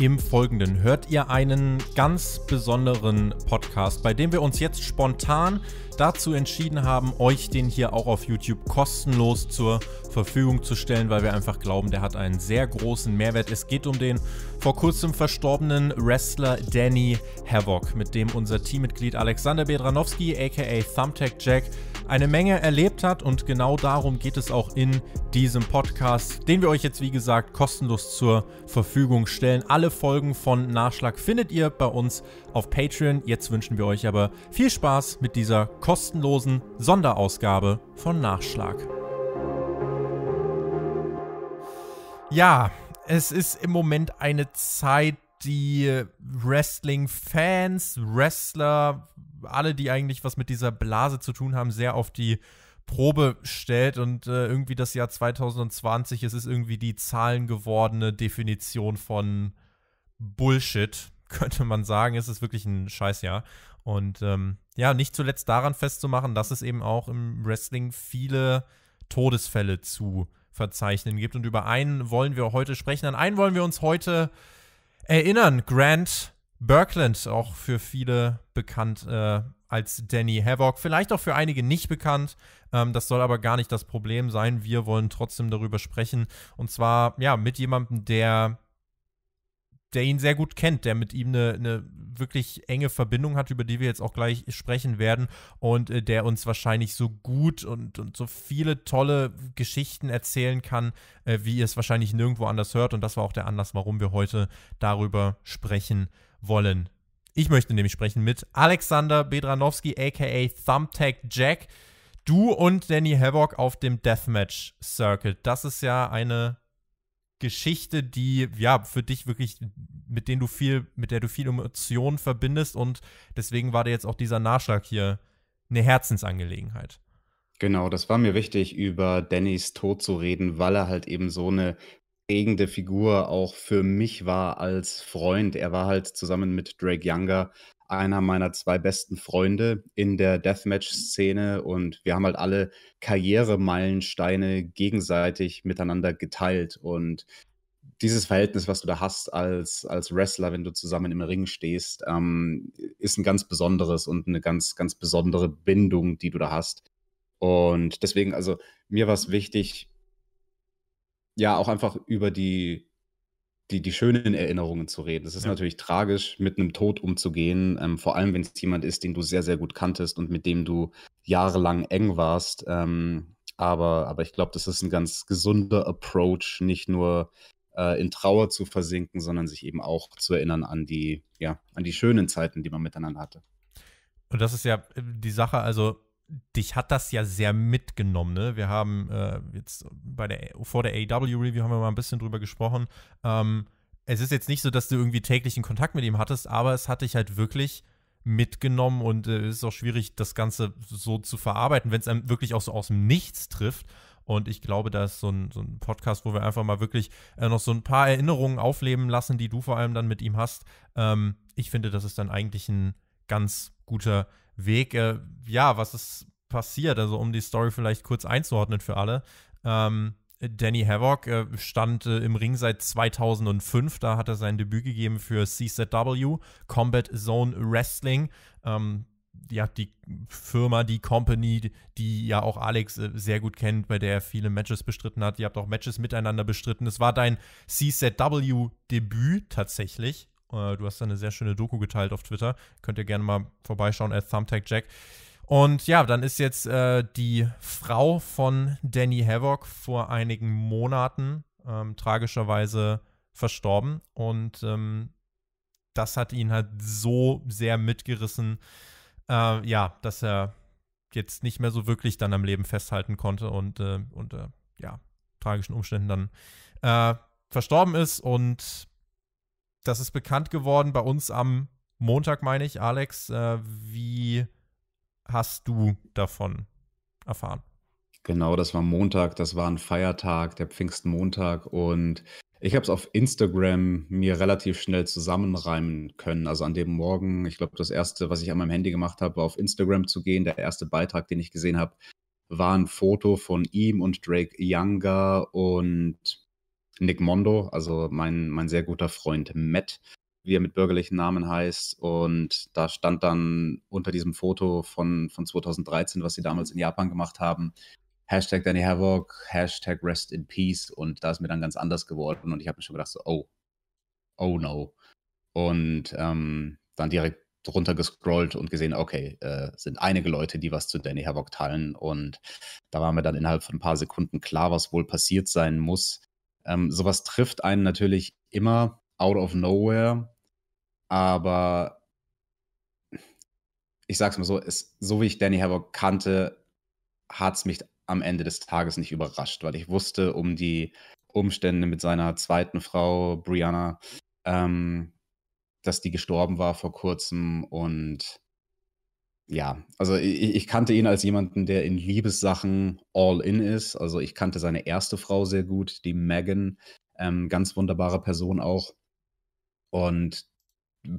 Im Folgenden hört ihr einen ganz besonderen Podcast, bei dem wir uns jetzt spontan dazu entschieden haben, euch den hier auch auf YouTube kostenlos zur Verfügung zu stellen, weil wir einfach glauben, der hat einen sehr großen Mehrwert. Es geht um den vor kurzem verstorbenen Wrestler Danny Havoc, mit dem unser Teammitglied Alexander Bedranowski aka Thumbtack Jack eine Menge erlebt hat und genau darum geht es auch in diesem Podcast, den wir euch jetzt wie gesagt kostenlos zur Verfügung stellen. Alle Folgen von Nachschlag findet ihr bei uns auf Patreon. Jetzt wünschen wir euch aber viel Spaß mit dieser kostenlosen Sonderausgabe von Nachschlag. Ja, es ist im Moment eine Zeit, die Wrestling-Fans, Wrestler, alle, die eigentlich was mit dieser Blase zu tun haben, sehr auf die Probe stellt und äh, irgendwie das Jahr 2020, es ist irgendwie die zahlengewordene Definition von Bullshit könnte man sagen, ist es wirklich ein Scheißjahr. Und ähm, ja, nicht zuletzt daran festzumachen, dass es eben auch im Wrestling viele Todesfälle zu verzeichnen gibt. Und über einen wollen wir heute sprechen. An einen wollen wir uns heute erinnern. Grant Berkland, auch für viele bekannt äh, als Danny Havoc, vielleicht auch für einige nicht bekannt. Ähm, das soll aber gar nicht das Problem sein. Wir wollen trotzdem darüber sprechen. Und zwar ja mit jemandem, der der ihn sehr gut kennt, der mit ihm eine, eine, wirklich enge Verbindung hat, über die wir jetzt auch gleich sprechen werden und äh, der uns wahrscheinlich so gut und, und so viele tolle Geschichten erzählen kann, äh, wie ihr es wahrscheinlich nirgendwo anders hört. Und das war auch der Anlass, warum wir heute darüber sprechen wollen. Ich möchte nämlich sprechen mit Alexander Bedranowski, aka Thumbtack Jack. Du und Danny Havoc auf dem Deathmatch-Circuit. Das ist ja eine Geschichte, die ja für dich wirklich, mit denen du viel, mit der du viel Emotionen verbindest und deswegen war dir jetzt auch dieser Nachschlag hier eine Herzensangelegenheit. Genau, das war mir wichtig, über Dannys Tod zu reden, weil er halt eben so eine prägende Figur auch für mich war als Freund. Er war halt zusammen mit Drake Younger einer meiner zwei besten Freunde in der Deathmatch-Szene und wir haben halt alle Karrieremeilensteine gegenseitig miteinander geteilt und dieses Verhältnis, was du da hast als, als Wrestler, wenn du zusammen im Ring stehst, ähm, ist ein ganz besonderes und eine ganz, ganz besondere Bindung, die du da hast. Und deswegen, also mir war es wichtig, ja, auch einfach über die die, die schönen Erinnerungen zu reden. Es ist ja. natürlich tragisch, mit einem Tod umzugehen, ähm, vor allem wenn es jemand ist, den du sehr, sehr gut kanntest und mit dem du jahrelang eng warst. Ähm, aber, aber ich glaube, das ist ein ganz gesunder Approach, nicht nur äh, in Trauer zu versinken, sondern sich eben auch zu erinnern an die, ja, an die schönen Zeiten, die man miteinander hatte. Und das ist ja äh, die Sache, also dich hat das ja sehr mitgenommen. Ne? Wir haben äh, jetzt bei der, vor der AW-Review haben wir mal ein bisschen drüber gesprochen. Ähm, es ist jetzt nicht so, dass du irgendwie täglichen Kontakt mit ihm hattest, aber es hat dich halt wirklich mitgenommen und äh, es äh, ist auch schwierig, das Ganze so zu verarbeiten, wenn es einem wirklich auch so aus dem Nichts trifft. Und ich glaube, da ist so ein, so ein Podcast, wo wir einfach mal wirklich äh, noch so ein paar Erinnerungen aufleben lassen, die du vor allem dann mit ihm hast. Ähm, ich finde, das ist dann eigentlich ein ganz guter Weg. Äh, ja, was ist passiert? Also, um die Story vielleicht kurz einzuordnen für alle. Ähm, Danny Havoc äh, stand äh, im Ring seit 2005. Da hat er sein Debüt gegeben für CZW, Combat Zone Wrestling. Ähm, ja, die Firma, die Company, die ja auch Alex äh, sehr gut kennt, bei der er viele Matches bestritten hat. Ihr habt auch Matches miteinander bestritten. Es war dein CZW-Debüt tatsächlich. Äh, du hast da eine sehr schöne Doku geteilt auf Twitter. Könnt ihr gerne mal vorbeischauen als Thumbtack Jack. Und ja, dann ist jetzt äh, die Frau von Danny Havoc vor einigen Monaten ähm, tragischerweise verstorben. Und ähm, das hat ihn halt so sehr mitgerissen, äh, ja, dass er jetzt nicht mehr so wirklich dann am Leben festhalten konnte und äh, unter äh, ja, tragischen Umständen dann äh, verstorben ist. Und das ist bekannt geworden bei uns am Montag, meine ich. Alex, äh, wie hast du davon erfahren? Genau, das war Montag, das war ein Feiertag, der Pfingstmontag und ich habe es auf Instagram mir relativ schnell zusammenreimen können. Also an dem Morgen, ich glaube, das erste, was ich an meinem Handy gemacht habe, war auf Instagram zu gehen. Der erste Beitrag, den ich gesehen habe, war ein Foto von ihm und Drake Younger und Nick Mondo, also mein, mein sehr guter Freund Matt, wie er mit bürgerlichen Namen heißt. Und da stand dann unter diesem Foto von, von 2013, was sie damals in Japan gemacht haben, Hashtag Danny Havoc, Hashtag Rest in Peace. Und da ist mir dann ganz anders geworden. Und ich habe mir schon gedacht, so, oh, oh no. Und ähm, dann direkt drunter gescrollt und gesehen, okay, äh, sind einige Leute, die was zu Danny Havoc teilen. Und da war mir dann innerhalb von ein paar Sekunden klar, was wohl passiert sein muss, ähm, sowas trifft einen natürlich immer out of nowhere, aber ich sag's mal so, es, so wie ich Danny Havoc kannte, hat's mich am Ende des Tages nicht überrascht, weil ich wusste um die Umstände mit seiner zweiten Frau, Brianna, ähm, dass die gestorben war vor kurzem und ja, also ich, ich, kannte ihn als jemanden, der in Liebessachen all in ist. Also ich kannte seine erste Frau sehr gut, die Megan, ähm, ganz wunderbare Person auch. Und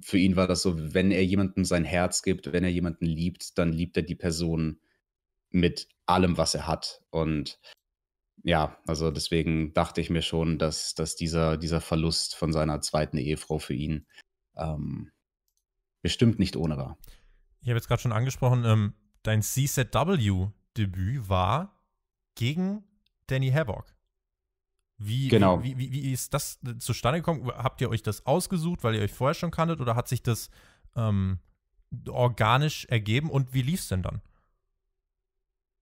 für ihn war das so, wenn er jemandem sein Herz gibt, wenn er jemanden liebt, dann liebt er die Person mit allem, was er hat. Und ja, also deswegen dachte ich mir schon, dass, dass dieser, dieser Verlust von seiner zweiten Ehefrau für ihn ähm, bestimmt nicht ohne war ich habe jetzt gerade schon angesprochen, ähm, dein CZW-Debüt war gegen Danny Havoc. Wie, genau. Wie, wie, wie, ist das äh, zustande gekommen? Habt ihr euch das ausgesucht, weil ihr euch vorher schon kanntet oder hat sich das ähm, organisch ergeben und wie lief es denn dann?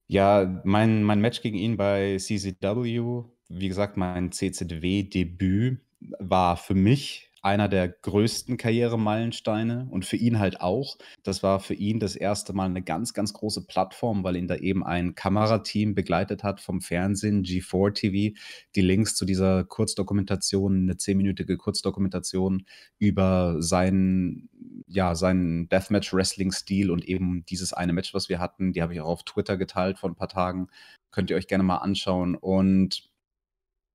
Ja, mein, mein Match gegen ihn bei CZW, wie gesagt, mein CZW-Debüt war für mich einer der größten Karrieremeilensteine und für ihn halt auch. Das war für ihn das erste Mal eine ganz, ganz große Plattform, weil ihn da eben ein Kamerateam begleitet hat vom Fernsehen, G4 TV. Die Links zu dieser Kurzdokumentation, eine zehnminütige Kurzdokumentation über seinen, ja, seinen Deathmatch-Wrestling-Stil und eben dieses eine Match, was wir hatten, die habe ich auch auf Twitter geteilt vor ein paar Tagen. Könnt ihr euch gerne mal anschauen. Und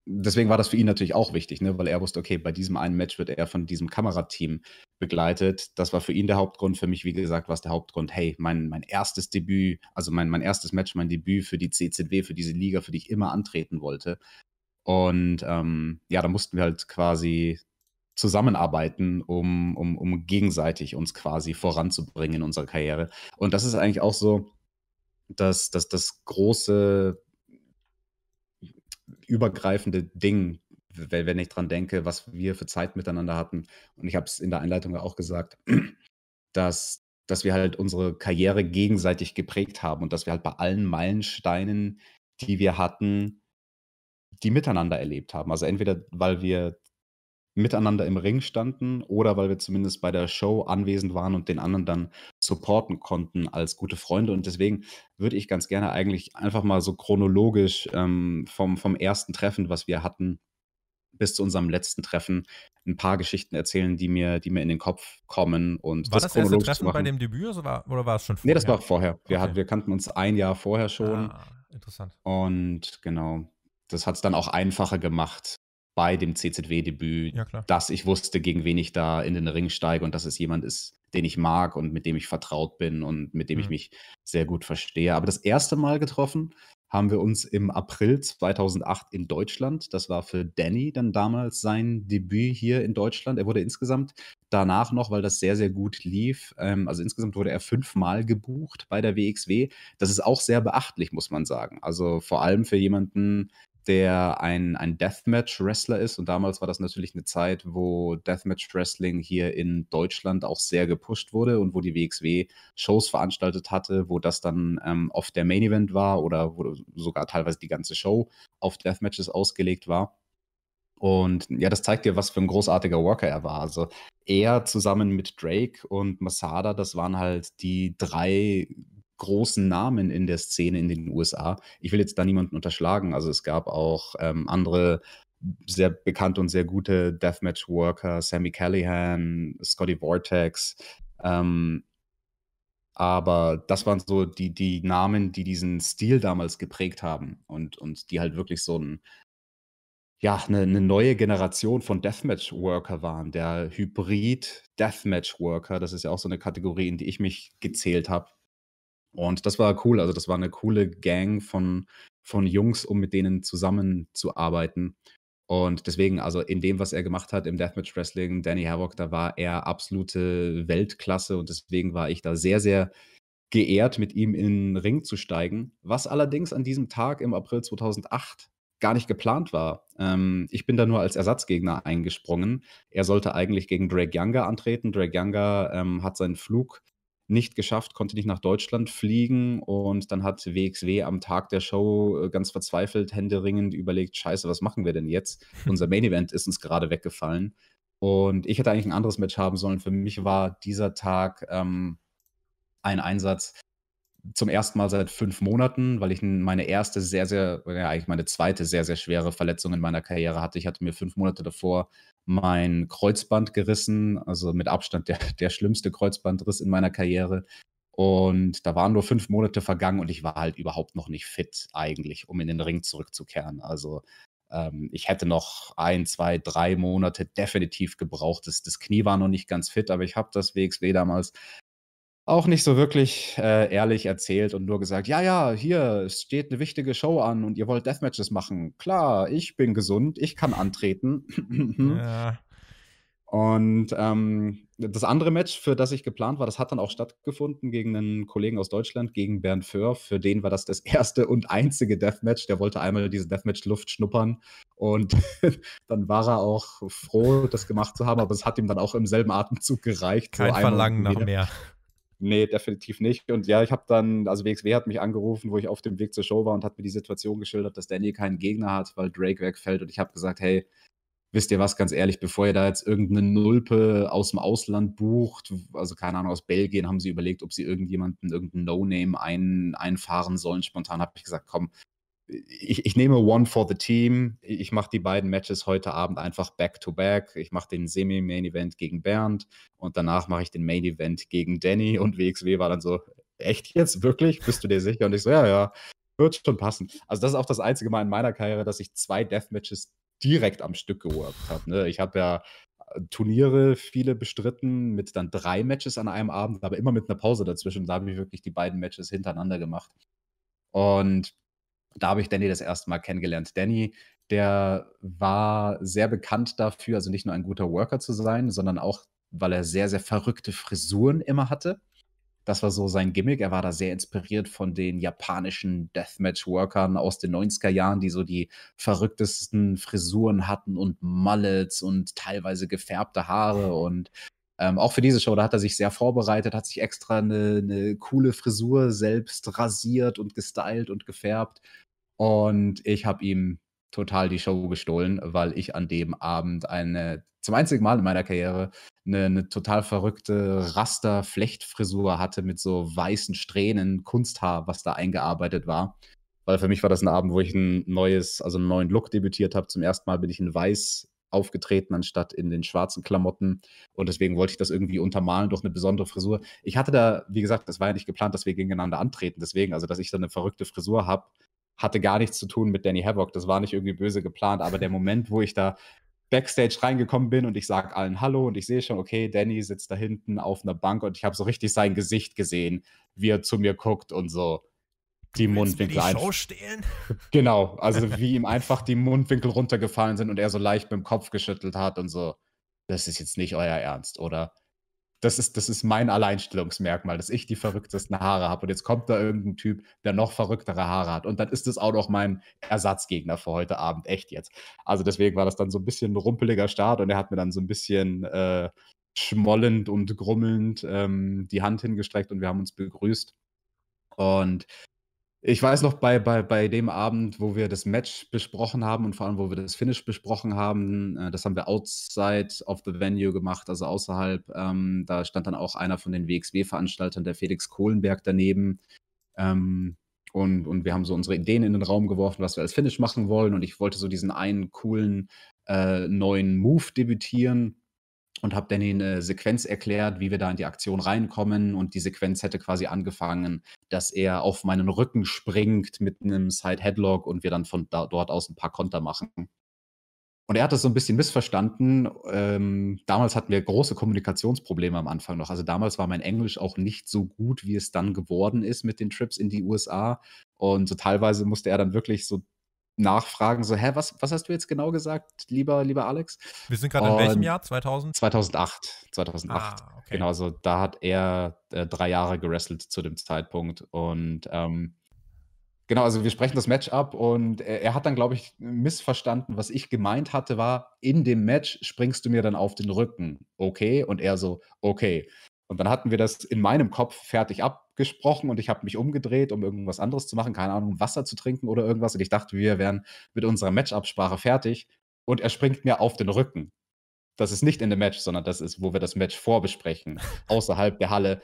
deswegen war das für ihn natürlich auch wichtig, ne? weil er wusste, okay, bei diesem einen Match wird er von diesem Kamerateam begleitet. Das war für ihn der Hauptgrund. Für mich, wie gesagt, war es der Hauptgrund, hey, mein, mein erstes Debüt, also mein, mein erstes Match, mein Debüt für die CCW, für diese Liga, für die ich immer antreten wollte. Und ähm, ja, da mussten wir halt quasi zusammenarbeiten, um, um, um gegenseitig uns quasi voranzubringen in unserer Karriere. Und das ist eigentlich auch so, dass das, das große übergreifende Ding, wenn ich dran denke, was wir für Zeit miteinander hatten. Und ich habe es in der Einleitung ja auch gesagt, dass, dass wir halt unsere Karriere gegenseitig geprägt haben und dass wir halt bei allen Meilensteinen, die wir hatten, die miteinander erlebt haben. Also entweder, weil wir miteinander im Ring standen oder weil wir zumindest bei der Show anwesend waren und den anderen dann supporten konnten als gute Freunde. Und deswegen würde ich ganz gerne eigentlich einfach mal so chronologisch ähm, vom, vom ersten Treffen, was wir hatten, bis zu unserem letzten Treffen ein paar Geschichten erzählen, die mir, die mir in den Kopf kommen. Und war das, das erste Treffen bei dem Debüt oder war, oder war es schon vorher? Nee, das war vorher. Wir, okay. Hatten, wir kannten uns ein Jahr vorher schon. Ah, interessant. Und genau, das hat es dann auch einfacher gemacht, bei dem CZW-Debüt, ja, dass ich wusste, gegen wen ich da in den Ring steige und dass es jemand ist, den ich mag und mit dem ich vertraut bin und mit dem mhm. ich mich sehr gut verstehe. Aber das erste Mal getroffen haben wir uns im April 2008 in Deutschland. Das war für Danny dann damals sein Debüt hier in Deutschland. Er wurde insgesamt danach noch, weil das sehr, sehr gut lief, ähm, also insgesamt wurde er fünfmal gebucht bei der WXW. Das ist auch sehr beachtlich, muss man sagen. Also vor allem für jemanden, der ein, ein Deathmatch-Wrestler ist. Und damals war das natürlich eine Zeit, wo Deathmatch-Wrestling hier in Deutschland auch sehr gepusht wurde und wo die WXW Shows veranstaltet hatte, wo das dann ähm, oft der Main-Event war oder wo sogar teilweise die ganze Show auf Deathmatches ausgelegt war. Und ja, das zeigt dir, was für ein großartiger Worker er war. Also er zusammen mit Drake und Masada, das waren halt die drei großen Namen in der Szene in den USA. Ich will jetzt da niemanden unterschlagen. Also es gab auch ähm, andere sehr bekannte und sehr gute Deathmatch-Worker, Sammy Callahan, Scotty Vortex. Ähm, aber das waren so die, die Namen, die diesen Stil damals geprägt haben und, und die halt wirklich so ein, ja, eine, eine neue Generation von Deathmatch-Worker waren. Der Hybrid-Deathmatch-Worker, das ist ja auch so eine Kategorie, in die ich mich gezählt habe, und das war cool. Also, das war eine coole Gang von, von Jungs, um mit denen zusammenzuarbeiten. Und deswegen, also in dem, was er gemacht hat im Deathmatch Wrestling, Danny Havoc, da war er absolute Weltklasse und deswegen war ich da sehr, sehr geehrt, mit ihm in den Ring zu steigen. Was allerdings an diesem Tag im April 2008 gar nicht geplant war. Ähm, ich bin da nur als Ersatzgegner eingesprungen. Er sollte eigentlich gegen Drake Younger antreten. Drake Younger ähm, hat seinen Flug nicht geschafft, konnte nicht nach Deutschland fliegen und dann hat WXW am Tag der Show äh, ganz verzweifelt, händeringend überlegt, scheiße, was machen wir denn jetzt? Unser Main Event ist uns gerade weggefallen und ich hätte eigentlich ein anderes Match haben sollen. Für mich war dieser Tag ähm, ein Einsatz, zum ersten Mal seit fünf Monaten, weil ich meine erste sehr, sehr, ja, eigentlich meine zweite sehr, sehr schwere Verletzung in meiner Karriere hatte. Ich hatte mir fünf Monate davor mein Kreuzband gerissen, also mit Abstand der, der schlimmste Kreuzbandriss in meiner Karriere. Und da waren nur fünf Monate vergangen und ich war halt überhaupt noch nicht fit eigentlich, um in den Ring zurückzukehren. Also ähm, ich hätte noch ein, zwei, drei Monate definitiv gebraucht. Das, das Knie war noch nicht ganz fit, aber ich habe das WXW damals auch nicht so wirklich äh, ehrlich erzählt und nur gesagt, ja, ja, hier es steht eine wichtige Show an und ihr wollt Deathmatches machen. Klar, ich bin gesund, ich kann antreten. ja. Und ähm, das andere Match, für das ich geplant war, das hat dann auch stattgefunden gegen einen Kollegen aus Deutschland, gegen Bernd Föhr. Für den war das das erste und einzige Deathmatch. Der wollte einmal diese Deathmatch-Luft schnuppern. Und dann war er auch froh, das gemacht zu haben, aber es hat ihm dann auch im selben Atemzug gereicht. Kein so Verlangen nach mehr. Nee, definitiv nicht. Und ja, ich habe dann, also WXW hat mich angerufen, wo ich auf dem Weg zur Show war und hat mir die Situation geschildert, dass Daniel keinen Gegner hat, weil Drake wegfällt. Und ich habe gesagt, hey, wisst ihr was, ganz ehrlich, bevor ihr da jetzt irgendeine Nulpe aus dem Ausland bucht, also keine Ahnung, aus Belgien haben sie überlegt, ob sie irgendjemanden, irgendeinen No-Name ein, einfahren sollen. Spontan habe ich gesagt, komm, ich, ich, nehme One for the Team. Ich mache die beiden Matches heute Abend einfach back-to-back. Ich mache den Semi-Main-Event gegen Bernd und danach mache ich den Main-Event gegen Danny. Und WXW war dann so, echt jetzt? Wirklich? Bist du dir sicher? Und ich so, ja, ja, wird schon passen. Also das ist auch das einzige Mal in meiner Karriere, dass ich zwei Deathmatches direkt am Stück geworfen habe. Ne? Ich habe ja äh, Turniere viele bestritten mit dann drei Matches an einem Abend, aber immer mit einer Pause dazwischen. Da habe ich wirklich die beiden Matches hintereinander gemacht. Und da habe ich Danny das erste Mal kennengelernt. Danny, der war sehr bekannt dafür, also nicht nur ein guter Worker zu sein, sondern auch, weil er sehr, sehr verrückte Frisuren immer hatte. Das war so sein Gimmick. Er war da sehr inspiriert von den japanischen Deathmatch-Workern aus den 90er Jahren, die so die verrücktesten Frisuren hatten und Mullets und teilweise gefärbte Haare. Und ähm, auch für diese Show, da hat er sich sehr vorbereitet, hat sich extra eine, eine coole Frisur selbst rasiert und gestylt und gefärbt. Und ich habe ihm total die Show gestohlen, weil ich an dem Abend eine, zum einzigen Mal in meiner Karriere, eine, eine total verrückte Raster-Flechtfrisur hatte mit so weißen Strähnen, Kunsthaar, was da eingearbeitet war. Weil für mich war das ein Abend, wo ich ein neues, also einen neuen Look debütiert habe. Zum ersten Mal bin ich in weiß aufgetreten, anstatt in den schwarzen Klamotten. Und deswegen wollte ich das irgendwie untermalen durch eine besondere Frisur. Ich hatte da, wie gesagt, das war ja nicht geplant, dass wir gegeneinander antreten. Deswegen, also dass ich da eine verrückte Frisur habe, hatte gar nichts zu tun mit Danny Havoc. Das war nicht irgendwie böse geplant. Aber der Moment, wo ich da Backstage reingekommen bin und ich sage allen Hallo und ich sehe schon, okay, Danny sitzt da hinten auf einer Bank und ich habe so richtig sein Gesicht gesehen, wie er zu mir guckt und so die Mundwinkel die Show stehlen? Genau, also wie ihm einfach die Mundwinkel runtergefallen sind und er so leicht mit dem Kopf geschüttelt hat und so, das ist jetzt nicht euer Ernst, oder? Das ist, das ist mein Alleinstellungsmerkmal, dass ich die verrücktesten Haare habe. Und jetzt kommt da irgendein Typ, der noch verrücktere Haare hat. Und dann ist es auch noch mein Ersatzgegner für heute Abend, echt jetzt. Also deswegen war das dann so ein bisschen ein rumpeliger Start und er hat mir dann so ein bisschen äh, schmollend und grummelnd ähm, die Hand hingestreckt und wir haben uns begrüßt. Und ich weiß noch, bei, bei, bei dem Abend, wo wir das Match besprochen haben und vor allem, wo wir das Finish besprochen haben, äh, das haben wir outside of the venue gemacht, also außerhalb. Ähm, da stand dann auch einer von den WXW-Veranstaltern, der Felix Kohlenberg, daneben. Ähm, und, und wir haben so unsere Ideen in den Raum geworfen, was wir als Finish machen wollen. Und ich wollte so diesen einen coolen äh, neuen Move debütieren und habe Danny eine Sequenz erklärt, wie wir da in die Aktion reinkommen. Und die Sequenz hätte quasi angefangen, dass er auf meinen Rücken springt mit einem Side-Headlock und wir dann von da, dort aus ein paar Konter machen. Und er hat das so ein bisschen missverstanden. Ähm, damals hatten wir große Kommunikationsprobleme am Anfang noch. Also damals war mein Englisch auch nicht so gut, wie es dann geworden ist mit den Trips in die USA. Und so teilweise musste er dann wirklich so nachfragen, so, hä, was, was hast du jetzt genau gesagt, lieber, lieber Alex? Wir sind gerade in welchem Jahr? 2000? 2008. 2008. Ah, okay. Genau, also da hat er äh, drei Jahre gerestelt zu dem Zeitpunkt und ähm, Genau, also wir sprechen das Match ab und er, er hat dann, glaube ich, missverstanden, was ich gemeint hatte, war, in dem Match springst du mir dann auf den Rücken, okay? Und er so, okay. Und dann hatten wir das in meinem Kopf fertig abgesprochen und ich habe mich umgedreht, um irgendwas anderes zu machen, keine Ahnung, Wasser zu trinken oder irgendwas. Und ich dachte, wir wären mit unserer Match-Absprache fertig. Und er springt mir auf den Rücken. Das ist nicht in dem Match, sondern das ist, wo wir das Match vorbesprechen, außerhalb der Halle.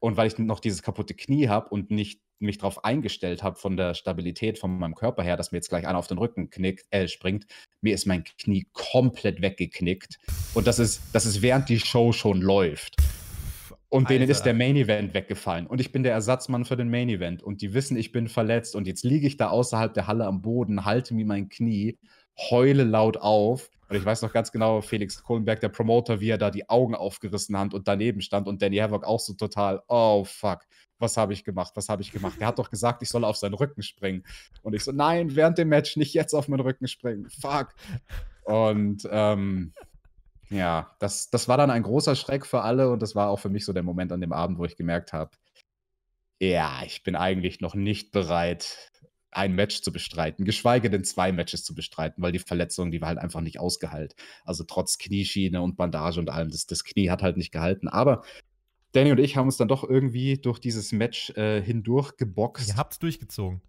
Und weil ich noch dieses kaputte Knie habe und nicht mich darauf eingestellt habe von der Stabilität von meinem Körper her, dass mir jetzt gleich einer auf den Rücken knickt, äh, springt, mir ist mein Knie komplett weggeknickt. Und das ist, das ist während die Show schon läuft. Und Alter. denen ist der Main Event weggefallen. Und ich bin der Ersatzmann für den Main Event. Und die wissen, ich bin verletzt. Und jetzt liege ich da außerhalb der Halle am Boden, halte mir mein Knie, heule laut auf. Und ich weiß noch ganz genau, Felix Kohlenberg, der Promoter, wie er da die Augen aufgerissen hat und daneben stand. Und Danny Havoc auch so total, oh fuck, was habe ich gemacht, was habe ich gemacht? Der hat doch gesagt, ich soll auf seinen Rücken springen. Und ich so, nein, während dem Match nicht jetzt auf meinen Rücken springen. Fuck. Und ähm, ja, das, das war dann ein großer Schreck für alle und das war auch für mich so der Moment an dem Abend, wo ich gemerkt habe, ja, ich bin eigentlich noch nicht bereit, ein Match zu bestreiten, geschweige denn zwei Matches zu bestreiten, weil die Verletzung, die war halt einfach nicht ausgeheilt. Also trotz Knieschiene und Bandage und allem, das, das Knie hat halt nicht gehalten. Aber Danny und ich haben uns dann doch irgendwie durch dieses Match äh, hindurch geboxt. Ihr habt es durchgezogen.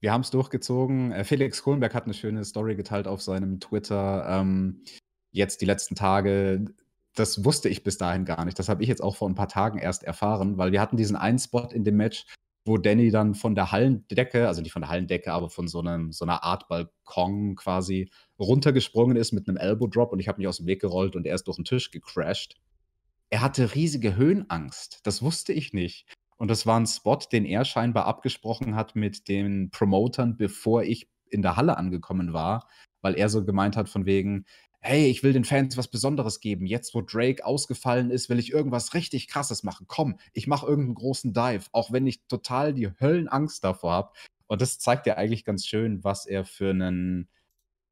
Wir haben es durchgezogen. Äh, Felix Kohlenberg hat eine schöne Story geteilt auf seinem Twitter. Ähm, jetzt die letzten Tage, das wusste ich bis dahin gar nicht. Das habe ich jetzt auch vor ein paar Tagen erst erfahren, weil wir hatten diesen einen Spot in dem Match, wo Danny dann von der Hallendecke, also nicht von der Hallendecke, aber von so, einem, so einer Art Balkon quasi runtergesprungen ist mit einem Elbow Drop und ich habe mich aus dem Weg gerollt und er ist durch den Tisch gecrashed. Er hatte riesige Höhenangst. Das wusste ich nicht. Und das war ein Spot, den er scheinbar abgesprochen hat mit den Promotern, bevor ich in der Halle angekommen war, weil er so gemeint hat von wegen, hey, ich will den Fans was Besonderes geben. Jetzt, wo Drake ausgefallen ist, will ich irgendwas richtig Krasses machen. Komm, ich mache irgendeinen großen Dive, auch wenn ich total die Höllenangst davor habe. Und das zeigt ja eigentlich ganz schön, was er für einen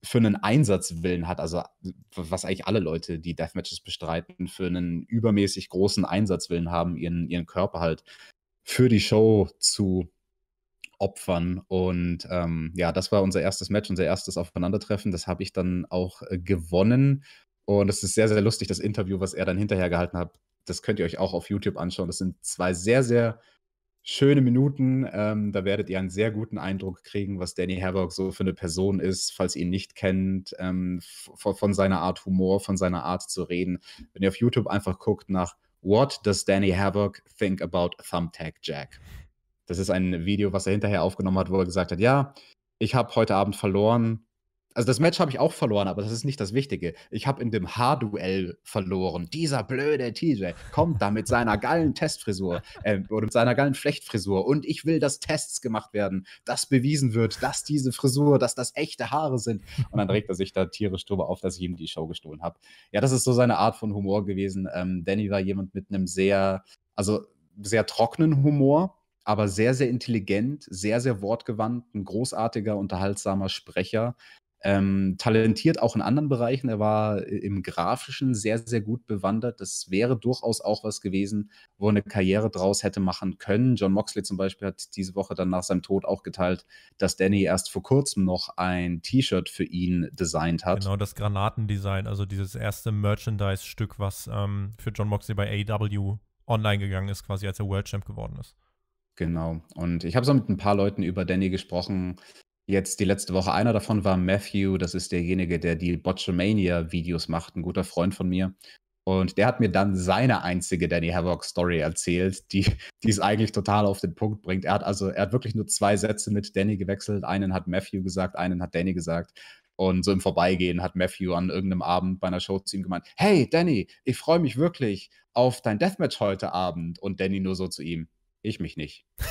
für einen Einsatzwillen hat, also was eigentlich alle Leute, die Deathmatches bestreiten, für einen übermäßig großen Einsatzwillen haben, ihren, ihren Körper halt für die Show zu opfern. Und ähm, ja, das war unser erstes Match, unser erstes Aufeinandertreffen. Das habe ich dann auch äh, gewonnen. Und es ist sehr, sehr lustig, das Interview, was er dann hinterher gehalten hat. Das könnt ihr euch auch auf YouTube anschauen. Das sind zwei sehr, sehr schöne Minuten. Ähm, da werdet ihr einen sehr guten Eindruck kriegen, was Danny Herberg so für eine Person ist, falls ihr ihn nicht kennt, ähm, von seiner Art Humor, von seiner Art zu reden. Wenn ihr auf YouTube einfach guckt nach What does Danny Herberg think about Thumbtack Jack? Das ist ein Video, was er hinterher aufgenommen hat, wo er gesagt hat, ja, ich habe heute Abend verloren. Also das Match habe ich auch verloren, aber das ist nicht das Wichtige. Ich habe in dem Haarduell verloren. Dieser blöde TJ kommt da mit seiner geilen Testfrisur äh, oder mit seiner geilen Flechtfrisur und ich will, dass Tests gemacht werden, dass bewiesen wird, dass diese Frisur, dass das echte Haare sind. Und dann regt er sich da tierisch drüber auf, dass ich ihm die Show gestohlen habe. Ja, das ist so seine Art von Humor gewesen. Ähm, Danny war jemand mit einem sehr, also sehr trockenen Humor, aber sehr, sehr intelligent, sehr, sehr wortgewandt, ein großartiger, unterhaltsamer Sprecher. Ähm, talentiert auch in anderen Bereichen. Er war äh, im Grafischen sehr, sehr gut bewandert. Das wäre durchaus auch was gewesen, wo er eine Karriere draus hätte machen können. John Moxley zum Beispiel hat diese Woche dann nach seinem Tod auch geteilt, dass Danny erst vor kurzem noch ein T-Shirt für ihn designt hat. Genau, das Granatendesign, also dieses erste Merchandise-Stück, was ähm, für John Moxley bei AW e online gegangen ist, quasi als er World Champ geworden ist. Genau. Und ich habe so mit ein paar Leuten über Danny gesprochen. Jetzt die letzte Woche. Einer davon war Matthew. Das ist derjenige, der die Botchamania-Videos macht. Ein guter Freund von mir. Und der hat mir dann seine einzige Danny Havoc Story erzählt, die, die es eigentlich total auf den Punkt bringt. Er hat also, er hat wirklich nur zwei Sätze mit Danny gewechselt. Einen hat Matthew gesagt, einen hat Danny gesagt. Und so im Vorbeigehen hat Matthew an irgendeinem Abend bei einer Show zu ihm gemeint: Hey Danny, ich freue mich wirklich auf dein Deathmatch heute Abend. Und Danny nur so zu ihm: ich mich nicht.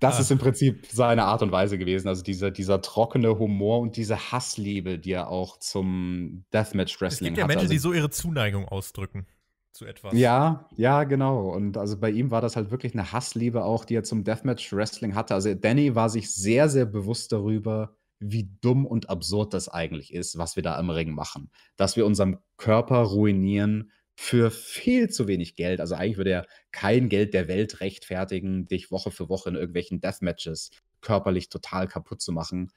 Ah. das Ach. ist im Prinzip seine Art und Weise gewesen. Also dieser, dieser trockene Humor und diese Hassliebe, die er auch zum Deathmatch Wrestling hat. Es gibt ja Menschen, also, die so ihre Zuneigung ausdrücken zu etwas. Ja, ja, genau. Und also bei ihm war das halt wirklich eine Hassliebe auch, die er zum Deathmatch Wrestling hatte. Also Danny war sich sehr, sehr bewusst darüber, wie dumm und absurd das eigentlich ist, was wir da im Ring machen. Dass wir unseren Körper ruinieren für viel zu wenig Geld. Also eigentlich würde er kein Geld der Welt rechtfertigen, dich Woche für Woche in irgendwelchen Deathmatches körperlich total kaputt zu machen.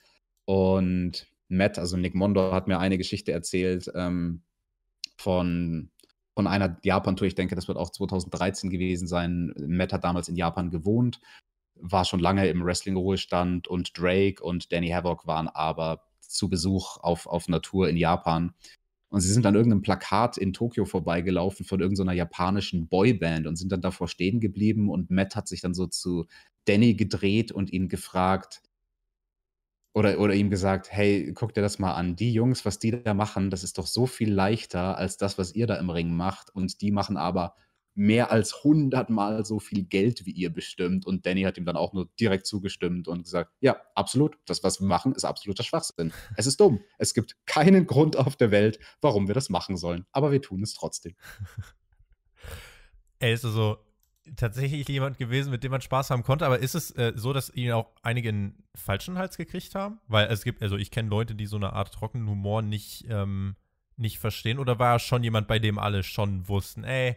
Und Matt, also Nick Mondo, hat mir eine Geschichte erzählt ähm, von, von einer Japan-Tour. Ich denke, das wird auch 2013 gewesen sein. Matt hat damals in Japan gewohnt, war schon lange im Wrestling-Ruhestand und Drake und Danny Havoc waren aber zu Besuch auf, auf einer in Japan. Und sie sind an irgendeinem Plakat in Tokio vorbeigelaufen von irgendeiner japanischen Boyband und sind dann davor stehen geblieben. Und Matt hat sich dann so zu Danny gedreht und ihn gefragt, oder, oder ihm gesagt, hey, guck dir das mal an. Die Jungs, was die da machen, das ist doch so viel leichter als das, was ihr da im Ring macht. Und die machen aber mehr als hundertmal so viel Geld wie ihr bestimmt. Und Danny hat ihm dann auch nur direkt zugestimmt und gesagt, ja, absolut, das, was wir machen, ist absoluter Schwachsinn. Es ist dumm. Es gibt keinen Grund auf der Welt, warum wir das machen sollen. Aber wir tun es trotzdem. Er ist also tatsächlich jemand gewesen, mit dem man Spaß haben konnte, aber ist es äh, so, dass ihn auch einige einen falschen Hals gekriegt haben? Weil es gibt, also ich kenne Leute, die so eine Art trockenen Humor nicht, ähm, nicht verstehen. Oder war er schon jemand, bei dem alle schon wussten, ey,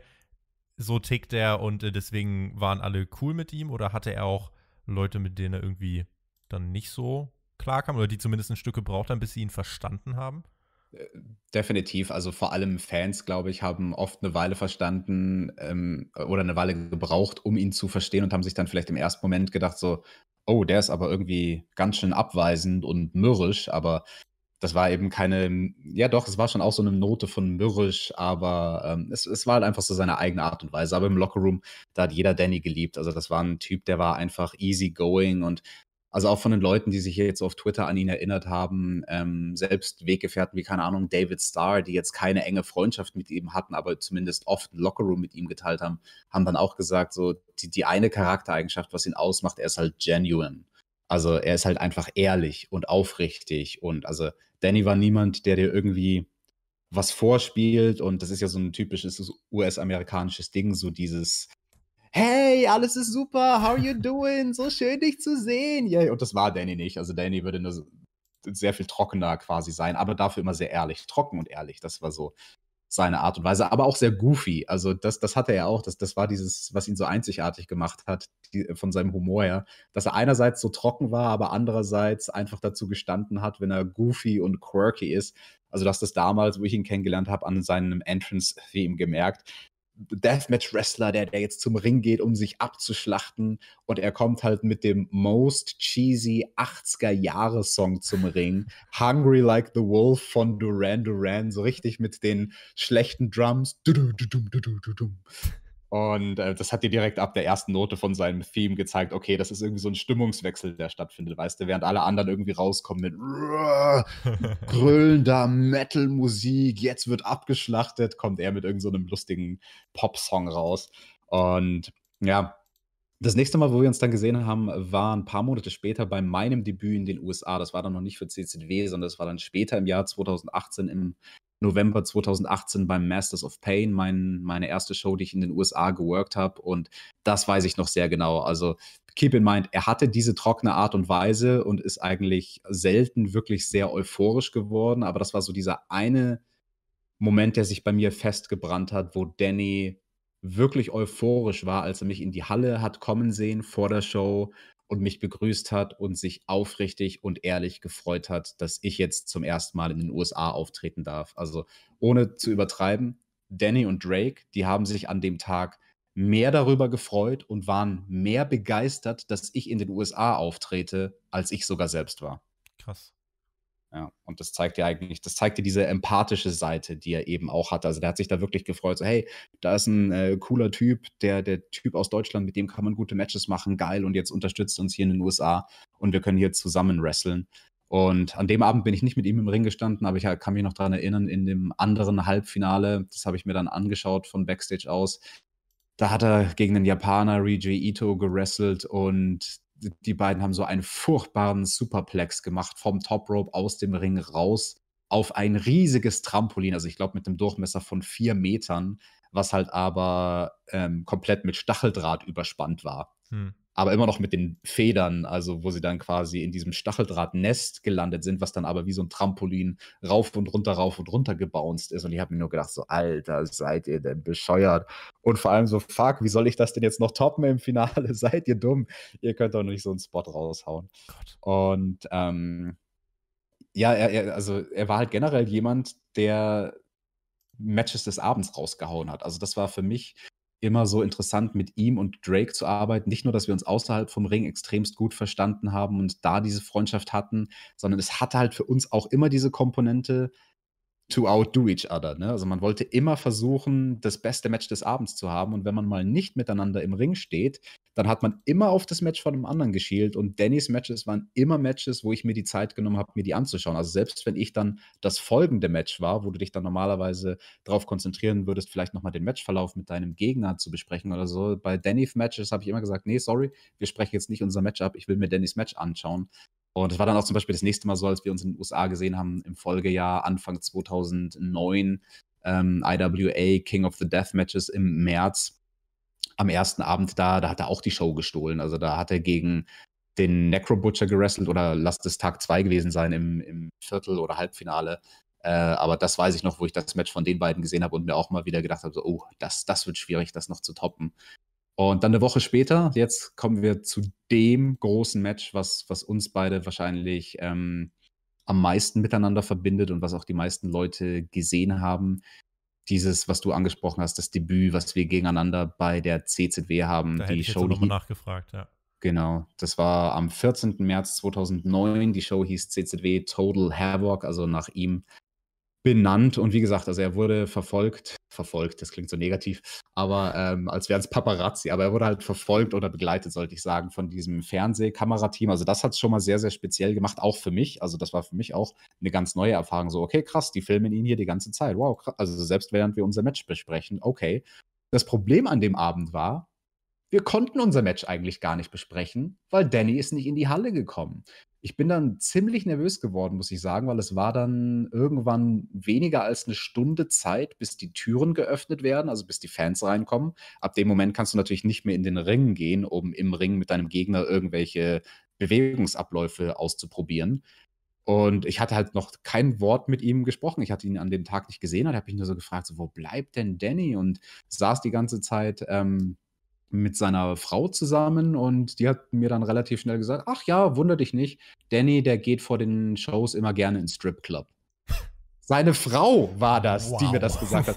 so tickt er und äh, deswegen waren alle cool mit ihm oder hatte er auch Leute, mit denen er irgendwie dann nicht so klar kam oder die zumindest ein Stück gebraucht haben, bis sie ihn verstanden haben? Äh, definitiv, also vor allem Fans, glaube ich, haben oft eine Weile verstanden ähm, oder eine Weile gebraucht, um ihn zu verstehen und haben sich dann vielleicht im ersten Moment gedacht, so, oh, der ist aber irgendwie ganz schön abweisend und mürrisch, aber das war eben keine, ja doch, es war schon auch so eine Note von mürrisch, aber ähm, es, es war halt einfach so seine eigene Art und Weise. Aber im Lockerroom, da hat jeder Danny geliebt. Also das war ein Typ, der war einfach easygoing und also auch von den Leuten, die sich hier jetzt auf Twitter an ihn erinnert haben, ähm, selbst Weggefährten wie, keine Ahnung, David Starr, die jetzt keine enge Freundschaft mit ihm hatten, aber zumindest oft einen Lockerroom mit ihm geteilt haben, haben dann auch gesagt, so die, die eine Charaktereigenschaft, was ihn ausmacht, er ist halt genuine. Also er ist halt einfach ehrlich und aufrichtig und also Danny war niemand, der dir irgendwie was vorspielt und das ist ja so ein typisches US-amerikanisches Ding, so dieses Hey, alles ist super, how you doing? So schön dich zu sehen. Yay. Und das war Danny nicht. Also Danny würde nur sehr viel trockener quasi sein, aber dafür immer sehr ehrlich, trocken und ehrlich. Das war so seine Art und Weise, aber auch sehr goofy. Also das, das hatte er auch. Das, das war dieses, was ihn so einzigartig gemacht hat, die, äh, von seinem Humor her. Dass er einerseits so trocken war, aber andererseits einfach dazu gestanden hat, wenn er goofy und quirky ist. Also dass das damals, wo ich ihn kennengelernt habe, an seinem Entrance-Theme gemerkt, Deathmatch-Wrestler, der, der jetzt zum Ring geht, um sich abzuschlachten. Und er kommt halt mit dem most cheesy 80er-Jahre-Song zum Ring. Hungry Like the Wolf von Duran Duran, so richtig mit den schlechten Drums. Und äh, das hat dir direkt ab der ersten Note von seinem Theme gezeigt, okay, das ist irgendwie so ein Stimmungswechsel, der stattfindet, weißt du, während alle anderen irgendwie rauskommen mit grüllender Metal-Musik, jetzt wird abgeschlachtet, kommt er mit irgendeinem so lustigen Pop-Song raus. Und ja, das nächste Mal, wo wir uns dann gesehen haben, war ein paar Monate später bei meinem Debüt in den USA. Das war dann noch nicht für CCW, sondern das war dann später im Jahr 2018 im November 2018 beim Masters of Pain, mein, meine erste Show, die ich in den USA geworkt habe. Und das weiß ich noch sehr genau. Also keep in mind, er hatte diese trockene Art und Weise und ist eigentlich selten wirklich sehr euphorisch geworden. Aber das war so dieser eine Moment, der sich bei mir festgebrannt hat, wo Danny wirklich euphorisch war, als er mich in die Halle hat kommen sehen vor der Show, und mich begrüßt hat und sich aufrichtig und ehrlich gefreut hat, dass ich jetzt zum ersten Mal in den USA auftreten darf. Also ohne zu übertreiben, Danny und Drake, die haben sich an dem Tag mehr darüber gefreut und waren mehr begeistert, dass ich in den USA auftrete, als ich sogar selbst war. Krass. Ja, und das zeigt dir eigentlich, das zeigt dir diese empathische Seite, die er eben auch hat. Also der hat sich da wirklich gefreut, so hey, da ist ein äh, cooler Typ, der, der Typ aus Deutschland, mit dem kann man gute Matches machen, geil, und jetzt unterstützt uns hier in den USA und wir können hier zusammen wresteln. Und an dem Abend bin ich nicht mit ihm im Ring gestanden, aber ich kann mich noch daran erinnern, in dem anderen Halbfinale, das habe ich mir dann angeschaut von Backstage aus, da hat er gegen den Japaner Riji Ito gewrestelt und die beiden haben so einen furchtbaren Superplex gemacht vom Top Rope aus dem Ring raus auf ein riesiges Trampolin, also ich glaube mit einem Durchmesser von vier Metern, was halt aber ähm, komplett mit Stacheldraht überspannt war. Hm aber immer noch mit den Federn, also wo sie dann quasi in diesem Stacheldrahtnest gelandet sind, was dann aber wie so ein Trampolin rauf und runter, rauf und runter gebounced ist. Und ich habe mir nur gedacht, so, Alter, seid ihr denn bescheuert? Und vor allem so, fuck, wie soll ich das denn jetzt noch toppen im Finale? seid ihr dumm? Ihr könnt doch nicht so einen Spot raushauen. Gott. Und ähm, ja, er, er, also er war halt generell jemand, der Matches des Abends rausgehauen hat. Also das war für mich immer so interessant, mit ihm und Drake zu arbeiten. Nicht nur, dass wir uns außerhalb vom Ring extremst gut verstanden haben und da diese Freundschaft hatten, sondern es hatte halt für uns auch immer diese Komponente, to outdo each other. Ne? Also man wollte immer versuchen, das beste Match des Abends zu haben. Und wenn man mal nicht miteinander im Ring steht, dann hat man immer auf das Match von einem anderen geschielt. Und Dannys Matches waren immer Matches, wo ich mir die Zeit genommen habe, mir die anzuschauen. Also selbst wenn ich dann das folgende Match war, wo du dich dann normalerweise darauf konzentrieren würdest, vielleicht nochmal den Matchverlauf mit deinem Gegner zu besprechen oder so. Bei Dannys Matches habe ich immer gesagt, nee, sorry, wir sprechen jetzt nicht unser Match ab, ich will mir Dannys Match anschauen. Und es war dann auch zum Beispiel das nächste Mal so, als wir uns in den USA gesehen haben, im Folgejahr, Anfang 2009, ähm, IWA King of the Death Matches im März. Am ersten Abend da, da hat er auch die Show gestohlen. Also da hat er gegen den Necro Butcher gerestelt oder lasst es Tag 2 gewesen sein im, im Viertel- oder Halbfinale. Äh, aber das weiß ich noch, wo ich das Match von den beiden gesehen habe und mir auch mal wieder gedacht habe, so, oh, das, das wird schwierig, das noch zu toppen. Und dann eine Woche später, jetzt kommen wir zu dem großen Match, was, was uns beide wahrscheinlich ähm, am meisten miteinander verbindet und was auch die meisten Leute gesehen haben. Dieses, was du angesprochen hast, das Debüt, was wir gegeneinander bei der CZW haben. Da die hätte ich Show jetzt nochmal nachgefragt, ja. Genau, das war am 14. März 2009. Die Show hieß CZW Total Havoc, also nach ihm benannt. Und wie gesagt, also er wurde verfolgt, verfolgt, das klingt so negativ, aber ähm, als wären es Paparazzi, aber er wurde halt verfolgt oder begleitet, sollte ich sagen, von diesem Fernsehkamerateam. Also das hat es schon mal sehr, sehr speziell gemacht, auch für mich. Also das war für mich auch eine ganz neue Erfahrung. So, okay, krass, die filmen ihn hier die ganze Zeit. Wow, krass. Also selbst während wir unser Match besprechen, okay. Das Problem an dem Abend war, wir konnten unser Match eigentlich gar nicht besprechen, weil Danny ist nicht in die Halle gekommen. Ich bin dann ziemlich nervös geworden, muss ich sagen, weil es war dann irgendwann weniger als eine Stunde Zeit, bis die Türen geöffnet werden, also bis die Fans reinkommen. Ab dem Moment kannst du natürlich nicht mehr in den Ring gehen, um im Ring mit deinem Gegner irgendwelche Bewegungsabläufe auszuprobieren. Und ich hatte halt noch kein Wort mit ihm gesprochen. Ich hatte ihn an dem Tag nicht gesehen und habe mich nur so gefragt, so, wo bleibt denn Danny? Und saß die ganze Zeit ähm, mit seiner Frau zusammen und die hat mir dann relativ schnell gesagt, ach ja, wunder dich nicht, Danny, der geht vor den Shows immer gerne in Stripclub. Seine Frau war das, wow. die mir das gesagt hat.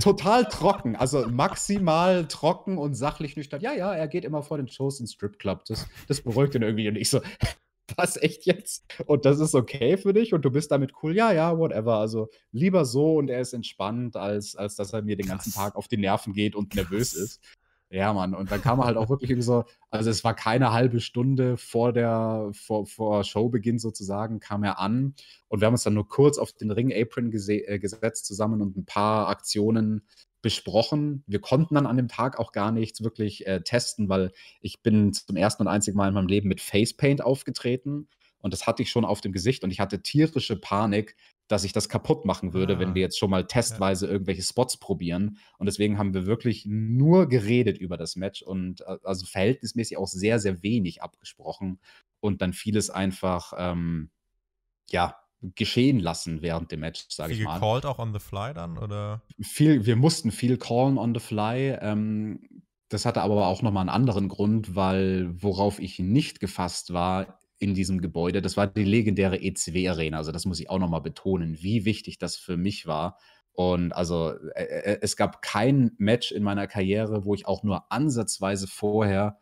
Total trocken, also maximal trocken und sachlich nüchtern. Ja, ja, er geht immer vor den Shows in Stripclub. Das, das beruhigt ihn irgendwie. Und ich so, was echt jetzt? Und das ist okay für dich und du bist damit cool. Ja, ja, whatever. Also lieber so und er ist entspannt, als, als dass er mir den Krass. ganzen Tag auf die Nerven geht und Krass. nervös ist. Ja, Mann. Und dann kam er halt auch wirklich irgendwie so, also es war keine halbe Stunde vor der, vor, vor Showbeginn sozusagen, kam er an und wir haben uns dann nur kurz auf den Ring-Apron äh, gesetzt zusammen und ein paar Aktionen besprochen. Wir konnten dann an dem Tag auch gar nichts wirklich äh, testen, weil ich bin zum ersten und einzigen Mal in meinem Leben mit Facepaint aufgetreten und das hatte ich schon auf dem Gesicht und ich hatte tierische Panik, dass ich das kaputt machen würde, ah. wenn wir jetzt schon mal testweise ja. irgendwelche Spots probieren. Und deswegen haben wir wirklich nur geredet über das Match und äh, also verhältnismäßig auch sehr, sehr wenig abgesprochen und dann vieles einfach, ähm, ja, geschehen lassen während dem Match, sage ich mal. Viel called auch on the fly dann, oder? Viel, wir mussten viel callen on the fly. Ähm, das hatte aber auch nochmal einen anderen Grund, weil worauf ich nicht gefasst war, in diesem Gebäude. Das war die legendäre ECW Arena. Also das muss ich auch nochmal betonen, wie wichtig das für mich war. Und also äh, äh, es gab kein Match in meiner Karriere, wo ich auch nur ansatzweise vorher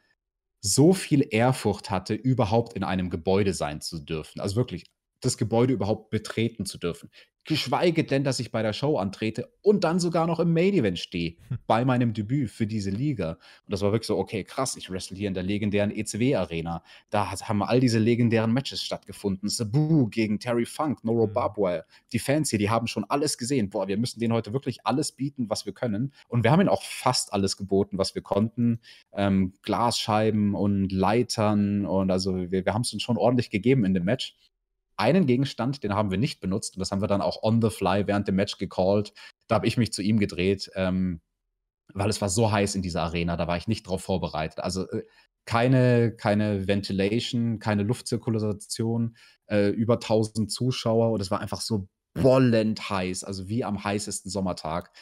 so viel Ehrfurcht hatte, überhaupt in einem Gebäude sein zu dürfen. Also wirklich das Gebäude überhaupt betreten zu dürfen. Geschweige denn, dass ich bei der Show antrete und dann sogar noch im Main Event stehe, hm. bei meinem Debüt für diese Liga. Und das war wirklich so, okay, krass, ich wrestle hier in der legendären ECW-Arena. Da haben all diese legendären Matches stattgefunden. Sabu gegen Terry Funk, Noro hm. Barbwire. Die Fans hier, die haben schon alles gesehen. Boah, wir müssen denen heute wirklich alles bieten, was wir können. Und wir haben ihnen auch fast alles geboten, was wir konnten. Ähm, Glasscheiben und Leitern und also wir, wir haben es uns schon ordentlich gegeben in dem Match einen Gegenstand, den haben wir nicht benutzt und das haben wir dann auch on the fly während dem Match gecallt. Da habe ich mich zu ihm gedreht, ähm, weil es war so heiß in dieser Arena, da war ich nicht drauf vorbereitet. Also äh, keine, keine Ventilation, keine Luftzirkulation, äh, über 1000 Zuschauer und es war einfach so bollend heiß, also wie am heißesten Sommertag.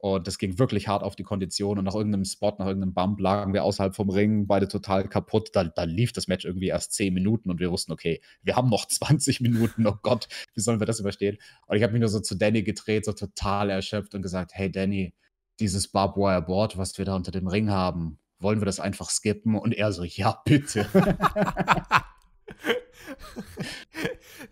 Und das ging wirklich hart auf die Kondition. Und nach irgendeinem Spot, nach irgendeinem Bump lagen wir außerhalb vom Ring, beide total kaputt. Da, da lief das Match irgendwie erst 10 Minuten und wir wussten, okay, wir haben noch 20 Minuten. Oh Gott, wie sollen wir das überstehen? Und ich habe mich nur so zu Danny gedreht, so total erschöpft und gesagt, hey Danny, dieses Barbwire Board, was wir da unter dem Ring haben, wollen wir das einfach skippen? Und er so, ja, bitte.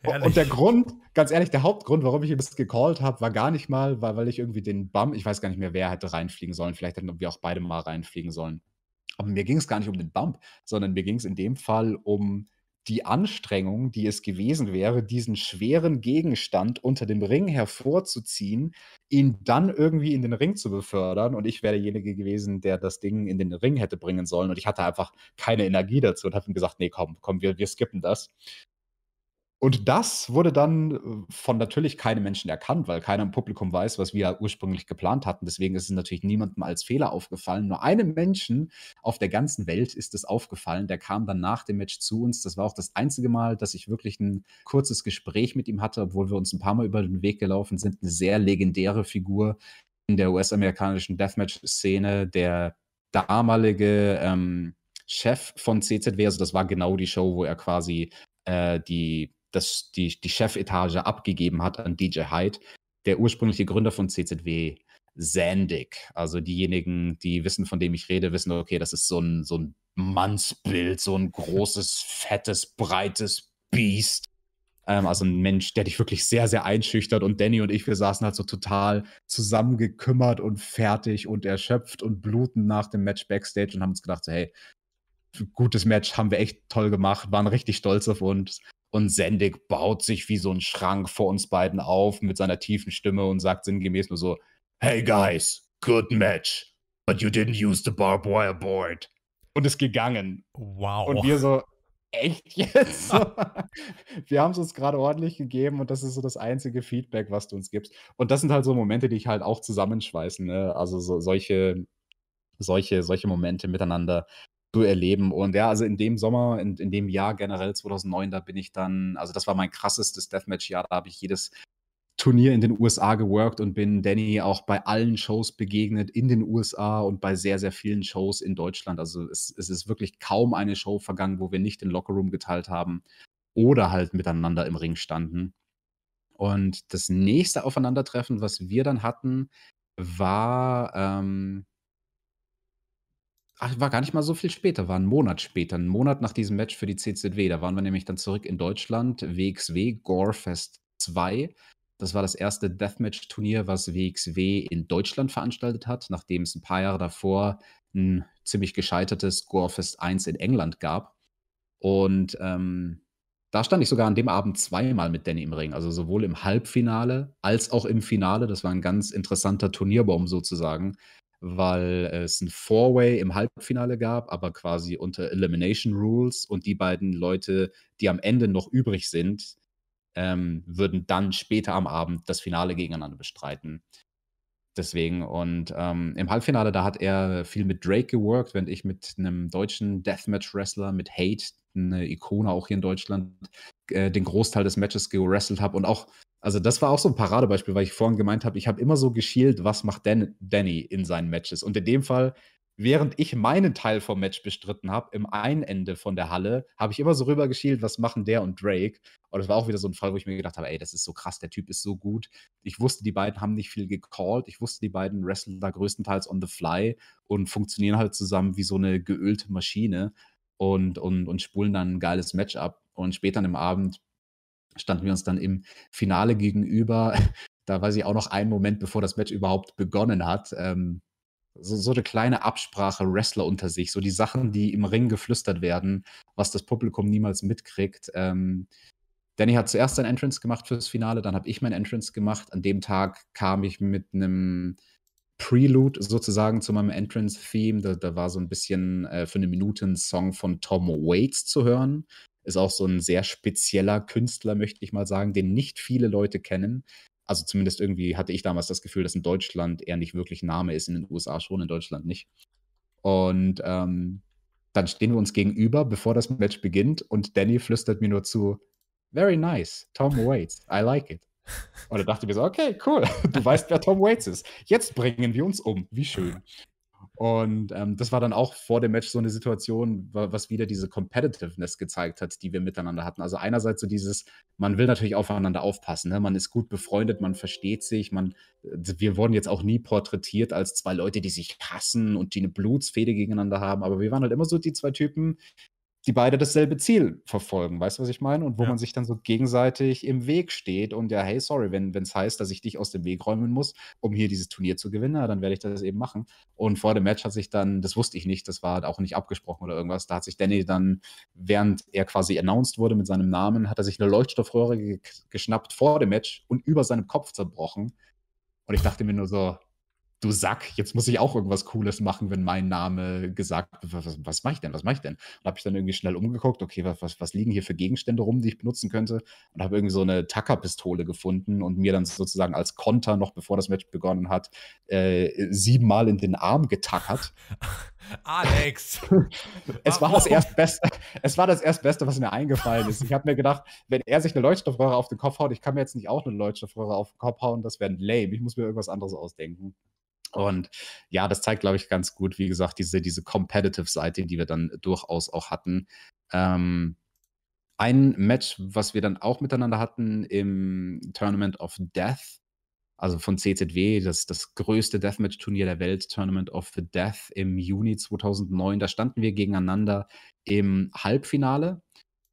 und der Grund, ganz ehrlich, der Hauptgrund, warum ich ihm das gecallt habe, war gar nicht mal, weil, weil ich irgendwie den Bum, ich weiß gar nicht mehr, wer hätte reinfliegen sollen. Vielleicht hätten wir auch beide mal reinfliegen sollen. Aber mir ging es gar nicht um den Bump, sondern mir ging es in dem Fall um die Anstrengung, die es gewesen wäre, diesen schweren Gegenstand unter dem Ring hervorzuziehen, ihn dann irgendwie in den Ring zu befördern. Und ich wäre derjenige gewesen, der das Ding in den Ring hätte bringen sollen. Und ich hatte einfach keine Energie dazu und habe ihm gesagt, nee, komm, komm, wir, wir skippen das. Und das wurde dann äh, von natürlich keinem Menschen erkannt, weil keiner im Publikum weiß, was wir ursprünglich geplant hatten. Deswegen ist es natürlich niemandem als Fehler aufgefallen. Nur einem Menschen auf der ganzen Welt ist es aufgefallen. Der kam dann nach dem Match zu uns. Das war auch das einzige Mal, dass ich wirklich ein kurzes Gespräch mit ihm hatte, obwohl wir uns ein paar Mal über den Weg gelaufen sind. Eine sehr legendäre Figur in der US-amerikanischen Deathmatch-Szene. Der damalige ähm, Chef von CZW, also das war genau die Show, wo er quasi äh, die das, die, die Chefetage abgegeben hat an DJ Hyde, der ursprüngliche Gründer von CZW, Sandig. Also diejenigen, die wissen, von dem ich rede, wissen, okay, das ist so ein, so ein Mannsbild, so ein großes, fettes, breites Biest. Ähm, also ein Mensch, der dich wirklich sehr, sehr einschüchtert. Und Danny und ich, wir saßen halt so total zusammengekümmert und fertig und erschöpft und bluten nach dem Match backstage und haben uns gedacht, so, hey, gutes Match, haben wir echt toll gemacht, waren richtig stolz auf uns. Und Sendig baut sich wie so ein Schrank vor uns beiden auf mit seiner tiefen Stimme und sagt sinngemäß nur so: Hey guys, good match, but you didn't use the barbed wire board. Und ist gegangen. Wow. Und wir so, echt jetzt? wir haben es uns gerade ordentlich gegeben und das ist so das einzige Feedback, was du uns gibst. Und das sind halt so Momente, die ich halt auch zusammenschweißen. Ne? Also so, solche, solche, solche Momente miteinander zu erleben. Und ja, also in dem Sommer, in, in dem Jahr generell 2009, da bin ich dann, also das war mein krassestes Deathmatch-Jahr, da habe ich jedes Turnier in den USA geworkt und bin Danny auch bei allen Shows begegnet in den USA und bei sehr, sehr vielen Shows in Deutschland. Also es, es ist wirklich kaum eine Show vergangen, wo wir nicht den Lockerroom geteilt haben oder halt miteinander im Ring standen. Und das nächste Aufeinandertreffen, was wir dann hatten, war ähm, Ach, war gar nicht mal so viel später, war 'n Monat später, 'n Monat nach diesem Match für die CZW. Da waren wir nämlich dann zurück in Deutschland, WXW Gorefest 2. Das war das erste Deathmatch-Turnier, was WXW in Deutschland veranstaltet hat, nachdem es ein paar Jahre davor ein ziemlich gescheitertes Gorefest 1 in England gab. Und, ähm, da stand ich sogar an dem Abend zweimal mit Danny im Ring, also sowohl im Halbfinale als auch im Finale. Das war ein ganz interessanter Turnierbaum sozusagen weil es ein Four-Way im Halbfinale gab, aber quasi unter Elimination Rules und die beiden Leute, die am Ende noch übrig sind, ähm, würden dann später am Abend das Finale gegeneinander bestreiten. Deswegen und ähm, im Halbfinale, da hat er viel mit Drake geworkt, während ich mit einem deutschen Deathmatch-Wrestler, mit Hate, eine Ikone auch hier in Deutschland, äh, den Großteil des Matches gewrestelt habe und auch also das war auch so ein Paradebeispiel, weil ich vorhin gemeint habe, ich habe immer so geschielt, was macht Dan Danny in seinen Matches. Und in dem Fall, während ich meinen Teil vom Match bestritten habe, im einen Ende von der Halle, habe ich immer so rüber geschielt, was machen der und Drake. Und das war auch wieder so ein Fall, wo ich mir gedacht habe, ey, das ist so krass, der Typ ist so gut. Ich wusste, die beiden haben nicht viel gecallt. Ich wusste, die beiden wrestlen da größtenteils on the fly und funktionieren halt zusammen wie so eine geölte Maschine und, und, und spulen dann ein geiles Match ab. Und später im Abend standen wir uns dann im Finale gegenüber. Da weiß ich auch noch einen Moment, bevor das Match überhaupt begonnen hat. Ähm, so, so eine kleine Absprache Wrestler unter sich, so die Sachen, die im Ring geflüstert werden, was das Publikum niemals mitkriegt. Ähm, Danny hat zuerst sein Entrance gemacht fürs Finale, dann habe ich mein Entrance gemacht. An dem Tag kam ich mit einem Prelude sozusagen zu meinem Entrance-Theme. Da, da, war so ein bisschen äh, für eine Minute ein Song von Tom Waits zu hören. Ist auch so ein sehr spezieller Künstler, möchte ich mal sagen, den nicht viele Leute kennen. Also zumindest irgendwie hatte ich damals das Gefühl, dass in Deutschland er nicht wirklich Name ist, in den USA schon, in Deutschland nicht. Und ähm, dann stehen wir uns gegenüber, bevor das Match beginnt, und Danny flüstert mir nur zu: Very nice, Tom Waits, I like it. Und da dachte ich mir so: Okay, cool, du weißt, wer Tom Waits ist. Jetzt bringen wir uns um, wie schön. Und ähm, das war dann auch vor dem Match so eine Situation, was wieder diese Competitiveness gezeigt hat, die wir miteinander hatten. Also einerseits so dieses, man will natürlich aufeinander aufpassen, ne? man ist gut befreundet, man versteht sich, man, wir wurden jetzt auch nie porträtiert als zwei Leute, die sich hassen und die eine Blutsfede gegeneinander haben, aber wir waren halt immer so die zwei Typen, die beide dasselbe Ziel verfolgen. Weißt du, was ich meine? Und wo ja. man sich dann so gegenseitig im Weg steht und ja, hey, sorry, wenn es heißt, dass ich dich aus dem Weg räumen muss, um hier dieses Turnier zu gewinnen, dann werde ich das eben machen. Und vor dem Match hat sich dann, das wusste ich nicht, das war auch nicht abgesprochen oder irgendwas, da hat sich Danny dann, während er quasi announced wurde mit seinem Namen, hat er sich eine Leuchtstoffröhre geschnappt vor dem Match und über seinem Kopf zerbrochen. Und ich dachte mir nur so, du Sack, jetzt muss ich auch irgendwas Cooles machen, wenn mein Name gesagt wird. Was, was mache ich denn? Was mache ich denn? Und habe ich dann irgendwie schnell umgeguckt, okay, was, was liegen hier für Gegenstände rum, die ich benutzen könnte? Und habe irgendwie so eine Tackerpistole gefunden und mir dann sozusagen als Konter, noch bevor das Match begonnen hat, äh, siebenmal in den Arm getackert. Alex! es, war das Erstbeste, es war das Erstbeste, was mir eingefallen ist. Ich habe mir gedacht, wenn er sich eine Leuchtstoffröhre auf den Kopf haut, ich kann mir jetzt nicht auch eine Leuchtstoffröhre auf den Kopf hauen, das wäre lame. Ich muss mir irgendwas anderes ausdenken. Und ja, das zeigt, glaube ich, ganz gut, wie gesagt, diese, diese Competitive-Seite, die wir dann durchaus auch hatten. Ähm, ein Match, was wir dann auch miteinander hatten im Tournament of Death, also von CZW, das, das größte Deathmatch-Turnier der Welt, Tournament of the Death im Juni 2009. Da standen wir gegeneinander im Halbfinale.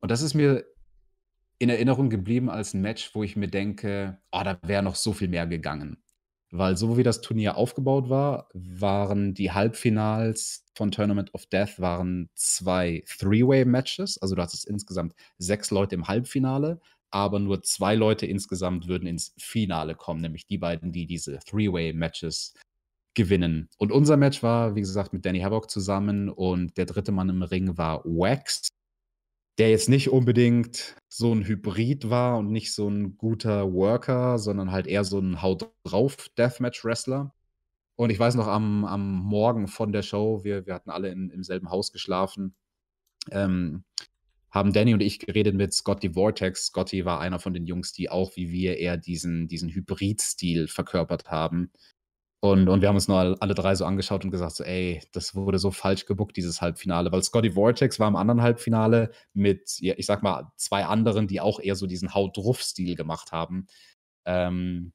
Und das ist mir in Erinnerung geblieben als ein Match, wo ich mir denke, oh, da wäre noch so viel mehr gegangen. Weil so wie das Turnier aufgebaut war, waren die Halbfinals von Tournament of Death waren zwei Three-Way-Matches. Also du hattest insgesamt sechs Leute im Halbfinale, aber nur zwei Leute insgesamt würden ins Finale kommen, nämlich die beiden, die diese Three-Way-Matches gewinnen. Und unser Match war, wie gesagt, mit Danny Havoc zusammen und der dritte Mann im Ring war Wax der jetzt nicht unbedingt so ein Hybrid war und nicht so ein guter Worker, sondern halt eher so ein Haut drauf Deathmatch Wrestler. Und ich weiß noch am, am Morgen von der Show, wir, wir hatten alle in, im selben Haus geschlafen, ähm, haben Danny und ich geredet mit Scotty Vortex. Scotty war einer von den Jungs, die auch wie wir eher diesen, diesen Hybrid-Stil verkörpert haben. Und, und wir haben uns nur alle drei so angeschaut und gesagt, so, ey, das wurde so falsch gebuckt, dieses Halbfinale, weil Scotty Vortex war im anderen Halbfinale mit, ich sag mal, zwei anderen, die auch eher so diesen Haut drauf Stil gemacht haben. Ähm,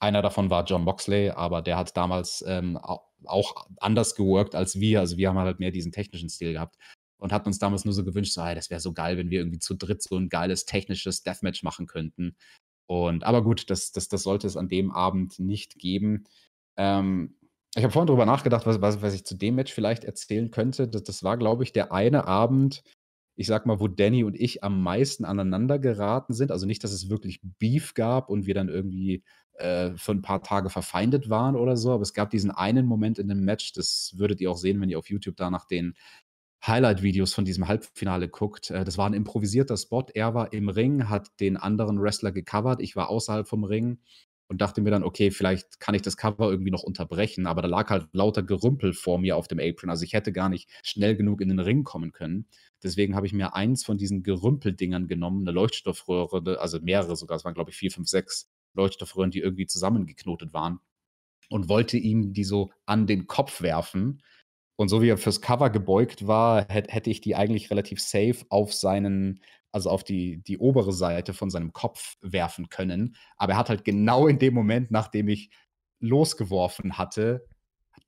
einer davon war John Moxley, aber der hat damals ähm, auch anders geworkt als wir. Also wir haben halt mehr diesen technischen Stil gehabt und hatten uns damals nur so gewünscht, so, hey, das wäre so geil, wenn wir irgendwie zu dritt so ein geiles technisches Deathmatch machen könnten. Und aber gut, das, das, das sollte es an dem Abend nicht geben. Ähm, ich habe vorhin darüber nachgedacht, was, was, was, ich zu dem Match vielleicht erzählen könnte. Das, das war, glaube ich, der eine Abend, ich sag mal, wo Danny und ich am meisten aneinander geraten sind. Also nicht, dass es wirklich Beef gab und wir dann irgendwie äh, für ein paar Tage verfeindet waren oder so, aber es gab diesen einen Moment in dem Match, das würdet ihr auch sehen, wenn ihr auf YouTube da nach den Highlight-Videos von diesem Halbfinale guckt. Äh, das war ein improvisierter Spot. Er war im Ring, hat den anderen Wrestler gecovert. Ich war außerhalb vom Ring und dachte mir dann, okay, vielleicht kann ich das Cover irgendwie noch unterbrechen, aber da lag halt lauter Gerümpel vor mir auf dem Apron. Also ich hätte gar nicht schnell genug in den Ring kommen können. Deswegen habe ich mir eins von diesen Gerümpeldingern genommen, eine Leuchtstoffröhre, ne, also mehrere sogar, es waren glaube ich vier, fünf, sechs Leuchtstoffröhren, die irgendwie zusammengeknotet waren und wollte ihm die so an den Kopf werfen. Und so wie er fürs Cover gebeugt war, hätte ich die eigentlich relativ safe auf seinen also auf die, die obere Seite von seinem Kopf werfen können. Aber er hat halt genau in dem Moment, nachdem ich losgeworfen hatte,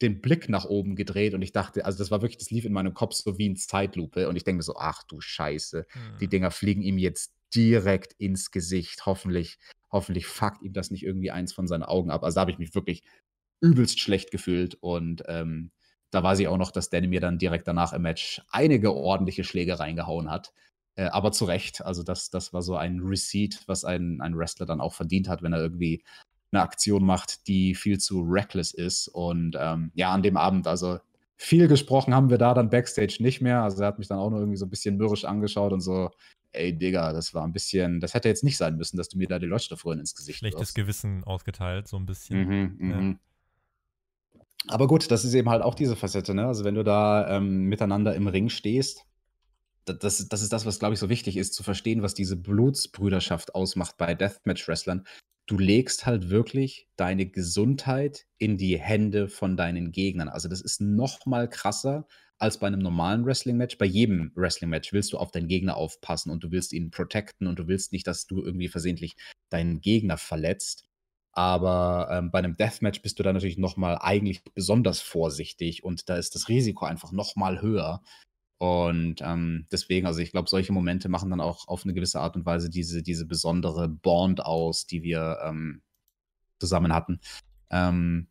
den Blick nach oben gedreht und ich dachte, also das war wirklich, das lief in meinem Kopf so wie in Zeitlupe und ich denke mir so, ach du Scheiße, mhm. die Dinger fliegen ihm jetzt direkt ins Gesicht. Hoffentlich, hoffentlich fuckt ihm das nicht irgendwie eins von seinen Augen ab. Also da habe ich mich wirklich übelst schlecht gefühlt und ähm, da weiß ich auch noch, dass Danny mir dann direkt danach im Match einige ordentliche Schläge reingehauen hat. Äh, aber zu Recht. Also das, das war so ein Receipt, was ein, ein Wrestler dann auch verdient hat, wenn er irgendwie eine Aktion macht, die viel zu reckless ist. Und ähm, ja, an dem Abend, also viel gesprochen haben wir da dann backstage nicht mehr. Also er hat mich dann auch nur irgendwie so ein bisschen mürrisch angeschaut und so, ey Digga, das war ein bisschen, das hätte jetzt nicht sein müssen, dass du mir da die Leuchtstoffröhren ins Gesicht Schlechtes wirst. Gewissen ausgeteilt, so ein bisschen. Mhm, ja. Mhm. Aber gut, das ist eben halt auch diese Facette, ne? Also wenn du da ähm, miteinander im Ring stehst, das, das ist das, was, glaube ich, so wichtig ist, zu verstehen, was diese Blutsbrüderschaft ausmacht bei Deathmatch-Wrestlern. Du legst halt wirklich deine Gesundheit in die Hände von deinen Gegnern. Also das ist noch mal krasser als bei einem normalen Wrestling-Match. Bei jedem Wrestling-Match willst du auf deinen Gegner aufpassen und du willst ihn protecten und du willst nicht, dass du irgendwie versehentlich deinen Gegner verletzt. Aber ähm, bei einem Deathmatch bist du da natürlich nochmal eigentlich besonders vorsichtig und da ist das Risiko einfach nochmal höher, und ähm, deswegen, also ich glaube, solche Momente machen dann auch auf eine gewisse Art und Weise diese, diese besondere Bond aus, die wir ähm, zusammen hatten. Ähm,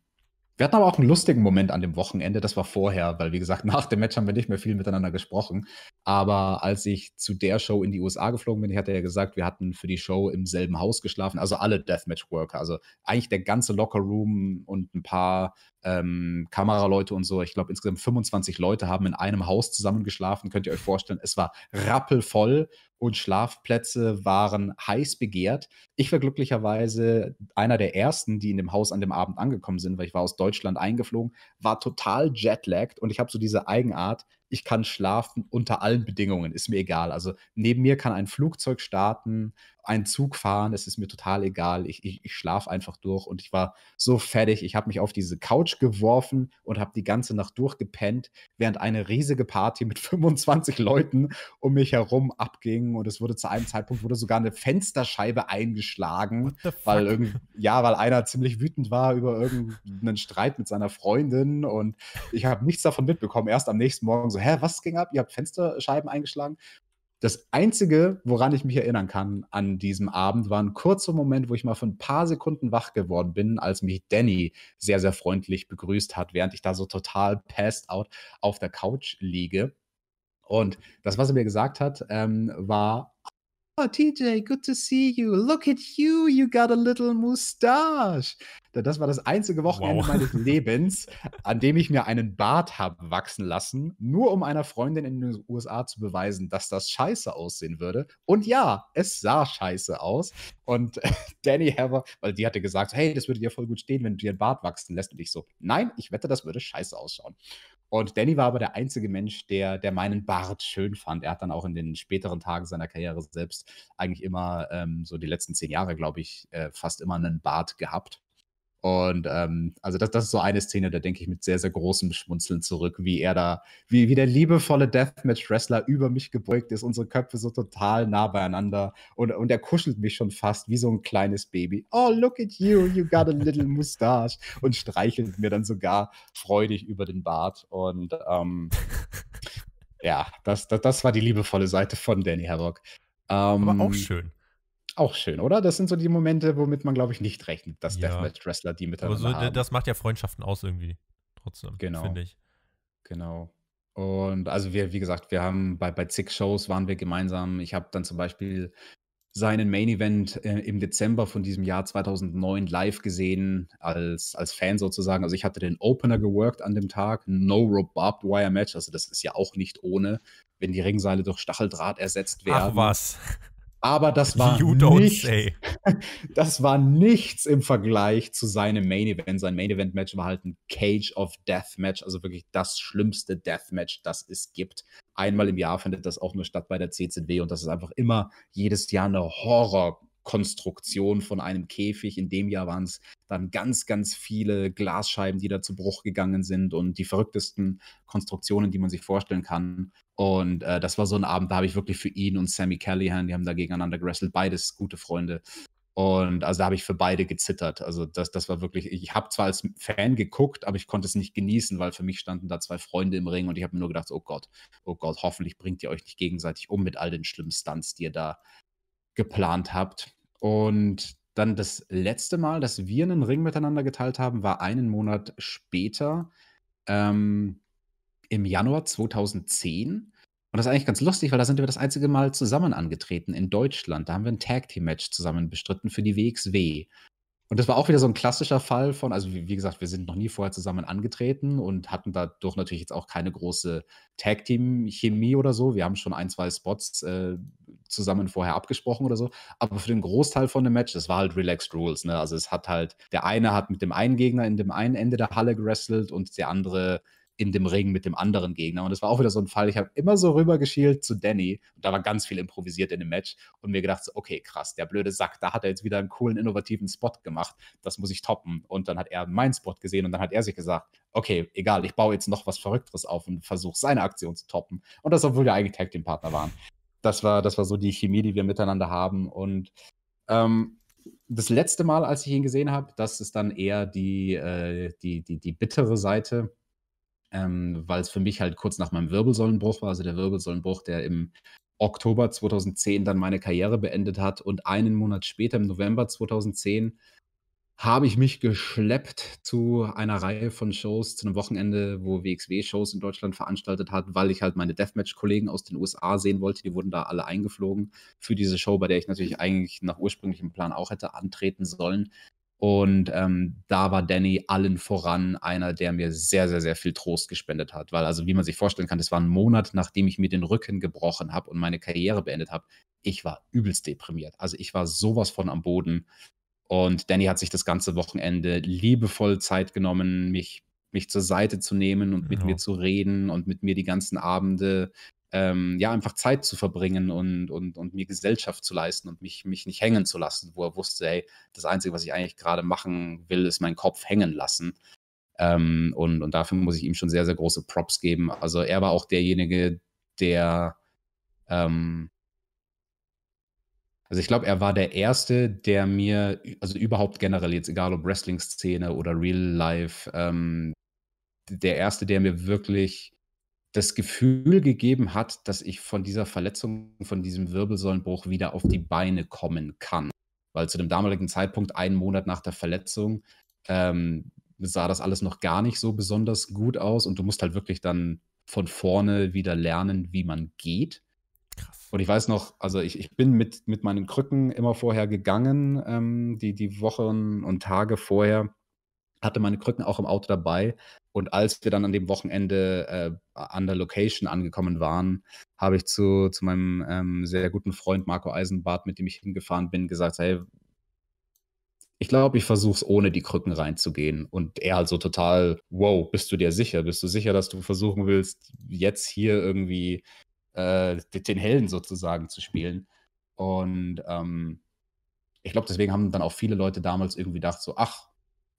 wir hatten aber auch einen lustigen Moment an dem Wochenende, das war vorher, weil wie gesagt, nach dem Match haben wir nicht mehr viel miteinander gesprochen. Aber als ich zu der Show in die USA geflogen bin, ich hatte ja gesagt, wir hatten für die Show im selben Haus geschlafen, also alle Deathmatch-Worker, also eigentlich der ganze Locker-Room und ein paar ähm, Kameraleute und so. Ich glaube, insgesamt 25 Leute haben in einem Haus zusammen geschlafen. könnt ihr euch vorstellen. Es war rappelvoll und Schlafplätze waren heiß begehrt. Ich war glücklicherweise einer der ersten, die in dem Haus an dem Abend angekommen sind, weil ich war aus Deutschland Deutschland eingeflogen, war total jetlagged und ich habe so diese Eigenart, ich kann schlafen unter allen Bedingungen, ist mir egal. Also neben mir kann ein Flugzeug starten, einen Zug fahren, es ist mir total egal, ich, ich, ich schlafe einfach durch und ich war so fertig, ich habe mich auf diese Couch geworfen und habe die ganze Nacht durchgepennt, während eine riesige Party mit 25 Leuten um mich herum abging und es wurde zu einem Zeitpunkt, wurde sogar eine Fensterscheibe eingeschlagen, weil irgend, ja, weil einer ziemlich wütend war über irgendeinen Streit mit seiner Freundin und ich habe nichts davon mitbekommen, erst am nächsten Morgen so, hä, was ging ab, ihr habt Fensterscheiben eingeschlagen das Einzige, woran ich mich erinnern kann an diesem Abend, war ein kurzer Moment, wo ich mal für ein paar Sekunden wach geworden bin, als mich Danny sehr, sehr freundlich begrüßt hat, während ich da so total passed out auf der Couch liege. Und das, was er mir gesagt hat, ähm, war Oh, TJ, good to see you. Look at you, you got a little moustache. Das war das einzige Wochenende wow. meines Lebens, an dem ich mir einen Bart habe wachsen lassen, nur um einer Freundin in den USA zu beweisen, dass das scheiße aussehen würde. Und ja, es sah scheiße aus. Und Danny Hammer, weil die hatte gesagt, hey, das würde dir voll gut stehen, wenn du dir einen Bart wachsen lässt. Und ich so, nein, ich wette, das würde scheiße ausschauen. Und Danny war aber der einzige Mensch, der, der meinen Bart schön fand. Er hat dann auch in den späteren Tagen seiner Karriere selbst eigentlich immer, ähm, so die letzten zehn Jahre, glaube ich, äh, fast immer einen Bart gehabt. Und ähm, also das, das ist so eine Szene, da denke ich mit sehr, sehr großem Schmunzeln zurück, wie er da, wie, wie der liebevolle Deathmatch-Wrestler über mich gebeugt ist, unsere Köpfe so total nah beieinander und, und er kuschelt mich schon fast wie so ein kleines Baby. Oh, look at you, you got a little mustache und streichelt mir dann sogar freudig über den Bart und ähm, ja, das, das, das war die liebevolle Seite von Danny Herrock. Ähm, Aber auch ähm, schön auch schön, oder? Das sind so die Momente, womit man, glaube ich, nicht rechnet, dass ja. Deathmatch-Wrestler die miteinander Aber so, haben. Das macht ja Freundschaften aus irgendwie, trotzdem, genau. finde ich. Genau. Und also wir, wie gesagt, wir haben bei, bei zig Shows waren wir gemeinsam. Ich habe dann zum Beispiel seinen Main Event äh, im Dezember von diesem Jahr 2009 live gesehen, als, als Fan sozusagen. Also ich hatte den Opener geworkt an dem Tag, No Rope Barbed Wire Match, also das ist ja auch nicht ohne, wenn die Ringseile durch Stacheldraht ersetzt werden. Ach was. Aber das war, nicht, say. das war nichts im Vergleich zu seinem Main Event. Sein Main Event Match war halt ein Cage of Death Match, also wirklich das schlimmste Death Match, das es gibt. Einmal im Jahr findet das auch nur statt bei der CZW und das ist einfach immer jedes Jahr eine Horror Konstruktion von einem Käfig. In dem Jahr waren es dann ganz, ganz viele Glasscheiben, die da zu Bruch gegangen sind und die verrücktesten Konstruktionen, die man sich vorstellen kann. Und äh, das war so ein Abend, da habe ich wirklich für ihn und Sammy Callahan, die haben da gegeneinander gewrestelt, beides gute Freunde. Und also da habe ich für beide gezittert. Also das, das war wirklich, ich habe zwar als Fan geguckt, aber ich konnte es nicht genießen, weil für mich standen da zwei Freunde im Ring und ich habe mir nur gedacht, oh Gott, oh Gott, hoffentlich bringt ihr euch nicht gegenseitig um mit all den schlimmen Stunts, die ihr da geplant habt. Und dann das letzte Mal, dass wir einen Ring miteinander geteilt haben, war einen Monat später, ähm, im Januar 2010. Und das ist eigentlich ganz lustig, weil da sind wir das einzige Mal zusammen angetreten in Deutschland. Da haben wir ein Tag Team Match zusammen bestritten für die WXW. Und das war auch wieder so ein klassischer Fall von, also wie, wie, gesagt, wir sind noch nie vorher zusammen angetreten und hatten dadurch natürlich jetzt auch keine große Tag-Team-Chemie oder so. Wir haben schon ein, zwei Spots äh, zusammen vorher abgesprochen oder so. Aber für den Großteil von dem Match, das war halt Relaxed Rules. Ne? Also es hat halt, der eine hat mit dem einen Gegner in dem einen Ende der Halle gewrestelt und der andere in dem Ring mit dem anderen Gegner. Und das war auch wieder so ein Fall. Ich habe immer so rübergeschielt zu Danny. Und da war ganz viel improvisiert in dem Match. Und mir gedacht, so, okay, krass, der blöde Sack, da hat er jetzt wieder einen coolen, innovativen Spot gemacht. Das muss ich toppen. Und dann hat er meinen Spot gesehen und dann hat er sich gesagt, okay, egal, ich baue jetzt noch was Verrückteres auf und versuche seine Aktion zu toppen. Und das, obwohl wir eigentlich Tag Team Partner waren. Das war, das war so die Chemie, die wir miteinander haben. Und ähm, das letzte Mal, als ich ihn gesehen habe, das ist dann eher die, äh, die, die, die bittere Seite ähm, weil es für mich halt kurz nach meinem Wirbelsäulenbruch war, also der Wirbelsäulenbruch, der im Oktober 2010 dann meine Karriere beendet hat und einen Monat später, im November 2010, habe ich mich geschleppt zu einer Reihe von Shows, zu einem Wochenende, wo WXW-Shows in Deutschland veranstaltet hat, weil ich halt meine Deathmatch-Kollegen aus den USA sehen wollte. Die wurden da alle eingeflogen für diese Show, bei der ich natürlich eigentlich nach ursprünglichem Plan auch hätte antreten sollen. Und ähm, da war Danny allen voran einer, der mir sehr, sehr, sehr viel Trost gespendet hat. Weil, also wie man sich vorstellen kann, das war ein Monat, nachdem ich mir den Rücken gebrochen habe und meine Karriere beendet habe. Ich war übelst deprimiert. Also ich war sowas von am Boden. Und Danny hat sich das ganze Wochenende liebevoll Zeit genommen, mich, mich zur Seite zu nehmen und genau. mit mir genau. zu reden und mit mir die ganzen Abende ähm, ja, einfach Zeit zu verbringen und, und, und mir Gesellschaft zu leisten und mich, mich nicht hängen zu lassen, wo er wusste, hey, das Einzige, was ich eigentlich gerade machen will, ist meinen Kopf hängen lassen. Ähm, und, und dafür muss ich ihm schon sehr, sehr große Props geben. Also er war auch derjenige, der, ähm, also ich glaube, er war der Erste, der mir, also überhaupt generell, jetzt egal ob Wrestling-Szene oder Real Life, ähm, der Erste, der mir wirklich das Gefühl gegeben hat, dass ich von dieser Verletzung, von diesem Wirbelsäulenbruch wieder auf die Beine kommen kann. Weil zu dem damaligen Zeitpunkt, einen Monat nach der Verletzung, ähm, sah das alles noch gar nicht so besonders gut aus und du musst halt wirklich dann von vorne wieder lernen, wie man geht. Und ich weiß noch, also ich, ich bin mit, mit meinen Krücken immer vorher gegangen, ähm, die, die Wochen und Tage vorher. Hatte meine Krücken auch im Auto dabei, und als wir dann an dem Wochenende äh, an der Location angekommen waren, habe ich zu, zu meinem ähm, sehr guten Freund Marco Eisenbart, mit dem ich hingefahren bin, gesagt, hey, ich glaube, ich versuche es ohne die Krücken reinzugehen. Und er halt so total, wow, bist du dir sicher? Bist du sicher, dass du versuchen willst, jetzt hier irgendwie äh, den Helden sozusagen zu spielen? Und ähm, ich glaube, deswegen haben dann auch viele Leute damals irgendwie gedacht, so, ach,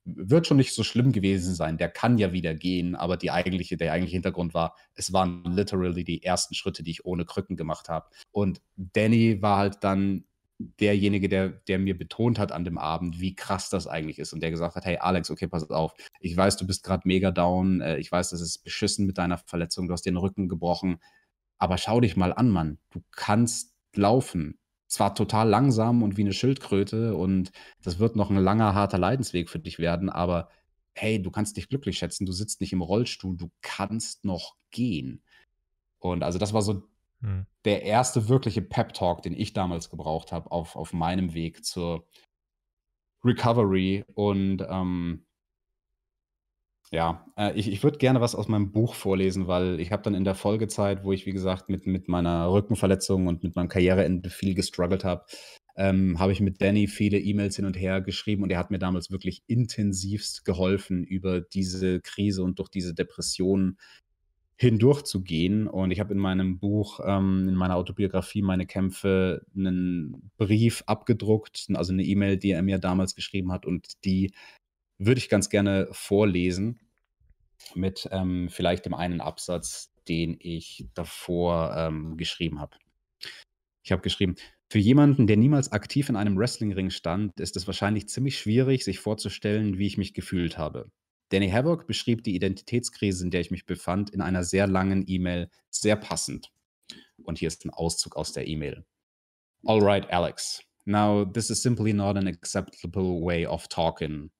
wird schon nicht so schlimm gewesen sein. Der kann ja wieder gehen, aber die eigentliche, der eigentliche Hintergrund war, es waren literally die ersten Schritte, die ich ohne Krücken gemacht habe. Und Danny war halt dann derjenige, der, der mir betont hat an dem Abend, wie krass das eigentlich ist und der gesagt hat, hey Alex, okay, pass auf, ich weiß, du bist gerade mega down, äh, ich weiß, das ist beschissen mit deiner Verletzung, du hast den Rücken gebrochen, aber schau dich mal an, Mann, du kannst laufen, es war total langsam und wie eine Schildkröte und das wird noch ein langer, harter Leidensweg für dich werden, aber hey, du kannst dich glücklich schätzen, du sitzt nicht im Rollstuhl, du kannst noch gehen. Und also das war so hm. der erste wirkliche Pep-Talk, den ich damals gebraucht habe auf, auf meinem Weg zur Recovery und ähm, ja, äh, ich, ich würde gerne was aus meinem Buch vorlesen, weil ich habe dann in der Folgezeit, wo ich, wie gesagt, mit, mit meiner Rückenverletzung und mit meinem Karriereende viel gestruggelt habe, ähm, habe ich mit Danny viele E-Mails hin und her geschrieben und er hat mir damals wirklich intensivst geholfen, über diese Krise und durch diese Depressionen hindurchzugehen. Und ich habe in meinem Buch, ähm, in meiner Autobiografie, meine Kämpfe, einen Brief abgedruckt, also eine E-Mail, die er mir damals geschrieben hat und die würde ich ganz gerne vorlesen mit ähm, vielleicht dem einen Absatz, den ich davor ähm, geschrieben habe. Ich habe geschrieben, für jemanden, der niemals aktiv in einem Wrestlingring stand, ist es wahrscheinlich ziemlich schwierig, sich vorzustellen, wie ich mich gefühlt habe. Danny Havoc beschrieb die Identitätskrise, in der ich mich befand, in einer sehr langen E-Mail sehr passend. Und hier ist ein Auszug aus der E-Mail. All right, Alex. Now, this is simply not an acceptable way of talking.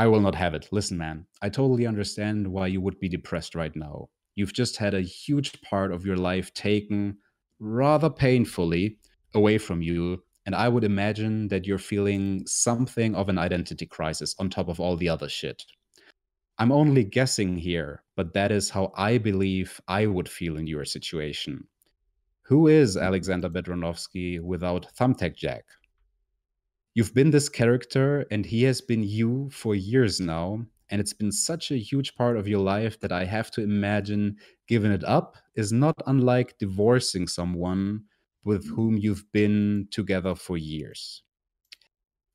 I will not have it. Listen, man, I totally understand why you would be depressed right now. You've just had a huge part of your life taken rather painfully away from you. And I would imagine that you're feeling something of an identity crisis on top of all the other shit. I'm only guessing here, but that is how I believe I would feel in your situation. Who is Alexander Bedronovsky without Thumbtack Jack? you've been this character and he has been you for years now and it's been such a huge part of your life that i have to imagine giving it up is not unlike divorcing someone with mm-hmm. whom you've been together for years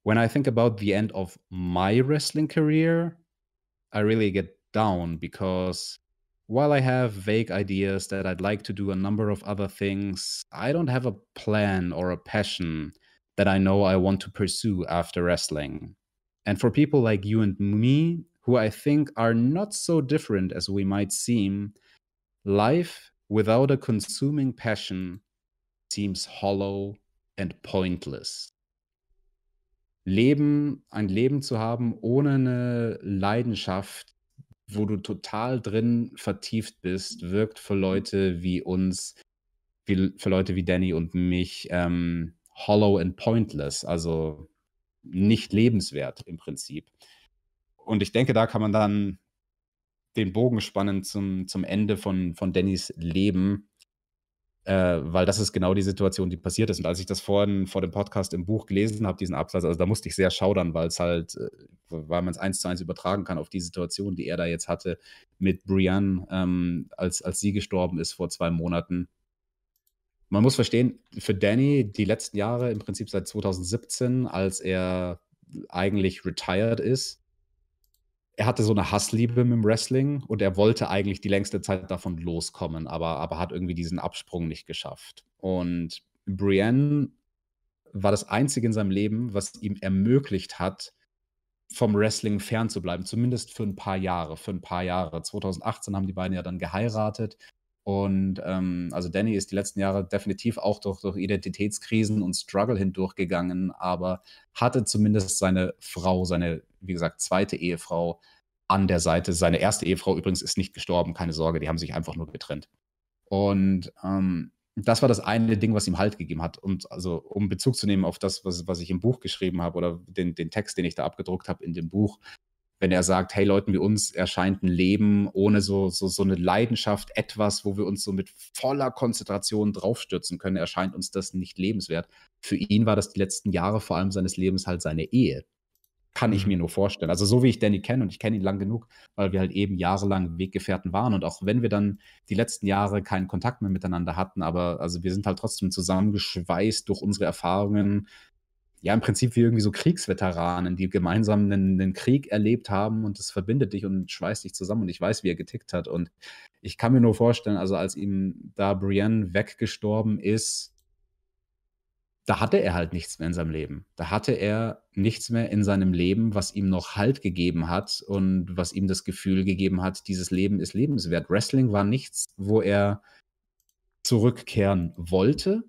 when i think about the end of my wrestling career i really get down because while I have vague ideas that I'd like to do a number of other things, I don't have a plan or a passion that I know I want to pursue after wrestling. And for people like you and me, who I think are not so different as we might seem, life without a consuming passion seems hollow and pointless. Leben, ein Leben zu haben ohne eine Leidenschaft, wo du total drin vertieft bist, wirkt für Leute wie uns, wie, für Leute wie Danny und mich, ähm, hollow and pointless, also nicht lebenswert im Prinzip. Und ich denke, da kann man dann den Bogen spannen zum, zum Ende von, von Dannys Leben, äh, weil das ist genau die Situation, die passiert ist. Und als ich das vorhin vor dem Podcast im Buch gelesen habe, diesen Absatz, also da musste ich sehr schaudern, weil es halt, äh, weil man es eins zu eins übertragen kann auf die Situation, die er da jetzt hatte mit Brianne, ähm, als, als sie gestorben ist vor zwei Monaten man muss verstehen, für Danny die letzten Jahre, im Prinzip seit 2017, als er eigentlich retired ist, er hatte so eine Hassliebe mit dem Wrestling und er wollte eigentlich die längste Zeit davon loskommen, aber, aber hat irgendwie diesen Absprung nicht geschafft. Und Brienne war das Einzige in seinem Leben, was ihm ermöglicht hat, vom Wrestling fernzubleiben, zumindest für ein paar Jahre. Für ein paar Jahre. 2018 haben die beiden ja dann geheiratet und ähm, also Danny ist die letzten Jahre definitiv auch durch, durch Identitätskrisen und Struggle hindurchgegangen, aber hatte zumindest seine Frau, seine, wie gesagt, zweite Ehefrau an der Seite. Seine erste Ehefrau übrigens ist nicht gestorben, keine Sorge, die haben sich einfach nur getrennt. Und ähm, das war das eine Ding, was ihm Halt gegeben hat. Und also, um Bezug zu nehmen auf das, was, was ich im Buch geschrieben habe oder den, den Text, den ich da abgedruckt habe in dem Buch, wenn er sagt, hey Leuten wie uns erscheint ein Leben ohne so, so, so eine Leidenschaft, etwas, wo wir uns so mit voller Konzentration draufstürzen können, erscheint uns das nicht lebenswert. Für ihn war das die letzten Jahre vor allem seines Lebens halt seine Ehe. Kann ich mhm. mir nur vorstellen. Also so wie ich Danny kenne und ich kenne ihn lang genug, weil wir halt eben jahrelang Weggefährten waren und auch wenn wir dann die letzten Jahre keinen Kontakt mehr miteinander hatten, aber also wir sind halt trotzdem zusammengeschweißt durch unsere Erfahrungen, ja im Prinzip wie irgendwie so Kriegsveteranen, die gemeinsam einen, einen Krieg erlebt haben und das verbindet dich und schweißt dich zusammen und ich weiß, wie er getickt hat und ich kann mir nur vorstellen, also als ihm da Brienne weggestorben ist, da hatte er halt nichts mehr in seinem Leben. Da hatte er nichts mehr in seinem Leben, was ihm noch Halt gegeben hat und was ihm das Gefühl gegeben hat, dieses Leben ist lebenswert. Wrestling war nichts, wo er zurückkehren wollte,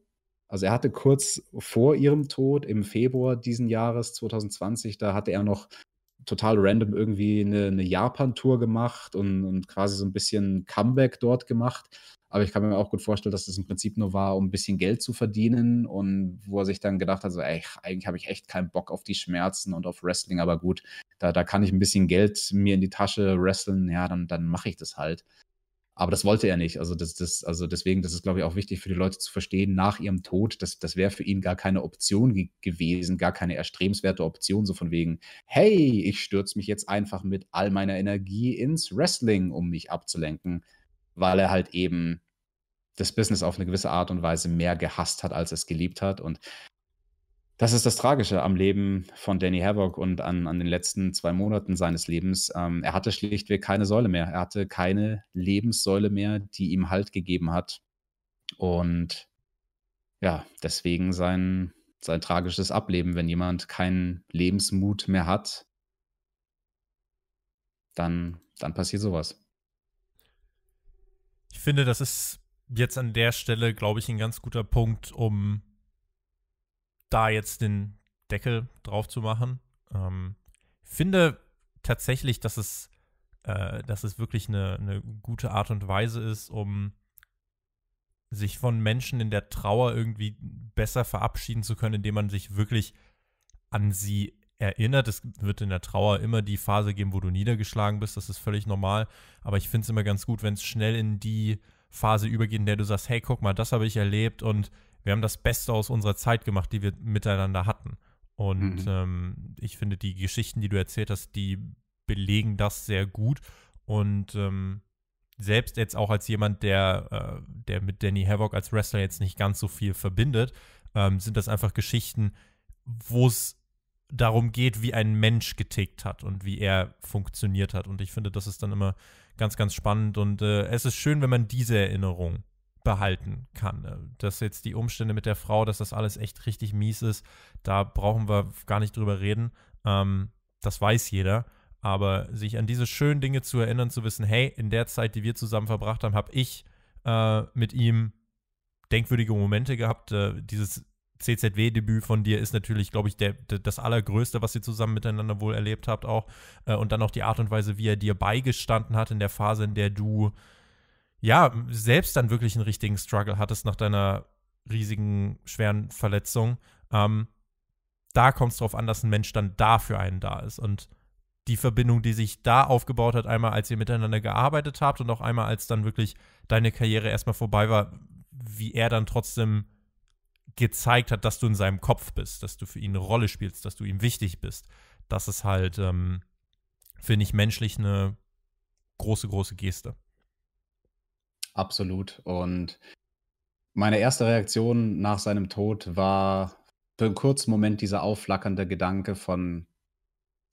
also er hatte kurz vor ihrem Tod im Februar diesen Jahres 2020, da hatte er noch total random irgendwie eine, eine Japan-Tour gemacht und, und, quasi so ein bisschen Comeback dort gemacht. Aber ich kann mir auch gut vorstellen, dass das im Prinzip nur war, um ein bisschen Geld zu verdienen und wo er sich dann gedacht hat, so, ey, eigentlich habe ich echt keinen Bock auf die Schmerzen und auf Wrestling, aber gut, da, da kann ich ein bisschen Geld mir in die Tasche wresteln, ja, dann, dann mache ich das halt. Aber das wollte er nicht. Also, das, das, also deswegen, das ist, glaube ich, auch wichtig für die Leute zu verstehen, nach ihrem Tod, das, das wäre für ihn gar keine Option ge gewesen, gar keine erstrebenswerte Option, so von wegen, hey, ich stürze mich jetzt einfach mit all meiner Energie ins Wrestling, um mich abzulenken, weil er halt eben das Business auf eine gewisse Art und Weise mehr gehasst hat, als es geliebt hat. Und das ist das Tragische am Leben von Danny Havoc und an, an den letzten zwei Monaten seines Lebens. Ähm, er hatte schlichtweg keine Säule mehr. Er hatte keine Lebenssäule mehr, die ihm Halt gegeben hat. Und ja, deswegen sein, sein tragisches Ableben. Wenn jemand keinen Lebensmut mehr hat, dann, dann passiert sowas. Ich finde, das ist jetzt an der Stelle, glaube ich, ein ganz guter Punkt, um da jetzt den Deckel drauf zu machen. Ähm, finde tatsächlich, dass es, äh, dass es wirklich eine, eine gute Art und Weise ist, um sich von Menschen in der Trauer irgendwie besser verabschieden zu können, indem man sich wirklich an sie erinnert. Es wird in der Trauer immer die Phase geben, wo du niedergeschlagen bist. Das ist völlig normal. Aber ich finde es immer ganz gut, wenn es schnell in die Phase übergeht, in der du sagst, hey, guck mal, das habe ich erlebt und wir haben das Beste aus unserer Zeit gemacht, die wir miteinander hatten. Und mhm. ähm, ich finde, die Geschichten, die du erzählt hast, die belegen das sehr gut. Und ähm, selbst jetzt auch als jemand, der, äh, der mit Danny Havoc als Wrestler jetzt nicht ganz so viel verbindet, ähm, sind das einfach Geschichten, wo es darum geht, wie ein Mensch getickt hat und wie er funktioniert hat. Und ich finde, das ist dann immer ganz, ganz spannend. Und äh, es ist schön, wenn man diese Erinnerung behalten kann. Ne? Dass jetzt die Umstände mit der Frau, dass das alles echt richtig mies ist, da brauchen wir gar nicht drüber reden. Ähm, das weiß jeder. Aber sich an diese schönen Dinge zu erinnern, zu wissen, hey, in der Zeit, die wir zusammen verbracht haben, habe ich äh, mit ihm denkwürdige Momente gehabt. Äh, dieses CZW-Debüt von dir ist natürlich, glaube ich, der, der, das Allergrößte, was ihr zusammen miteinander wohl erlebt habt auch. Äh, und dann auch die Art und Weise, wie er dir beigestanden hat in der Phase, in der du ja, selbst dann wirklich einen richtigen Struggle hattest nach deiner riesigen, schweren Verletzung, ähm, da kommt es darauf an, dass ein Mensch dann da für einen da ist. Und die Verbindung, die sich da aufgebaut hat, einmal als ihr miteinander gearbeitet habt und auch einmal als dann wirklich deine Karriere erstmal vorbei war, wie er dann trotzdem gezeigt hat, dass du in seinem Kopf bist, dass du für ihn eine Rolle spielst, dass du ihm wichtig bist. Das ist halt, ähm, finde ich, menschlich eine große, große Geste. Absolut. Und meine erste Reaktion nach seinem Tod war für einen kurzen Moment dieser aufflackernde Gedanke von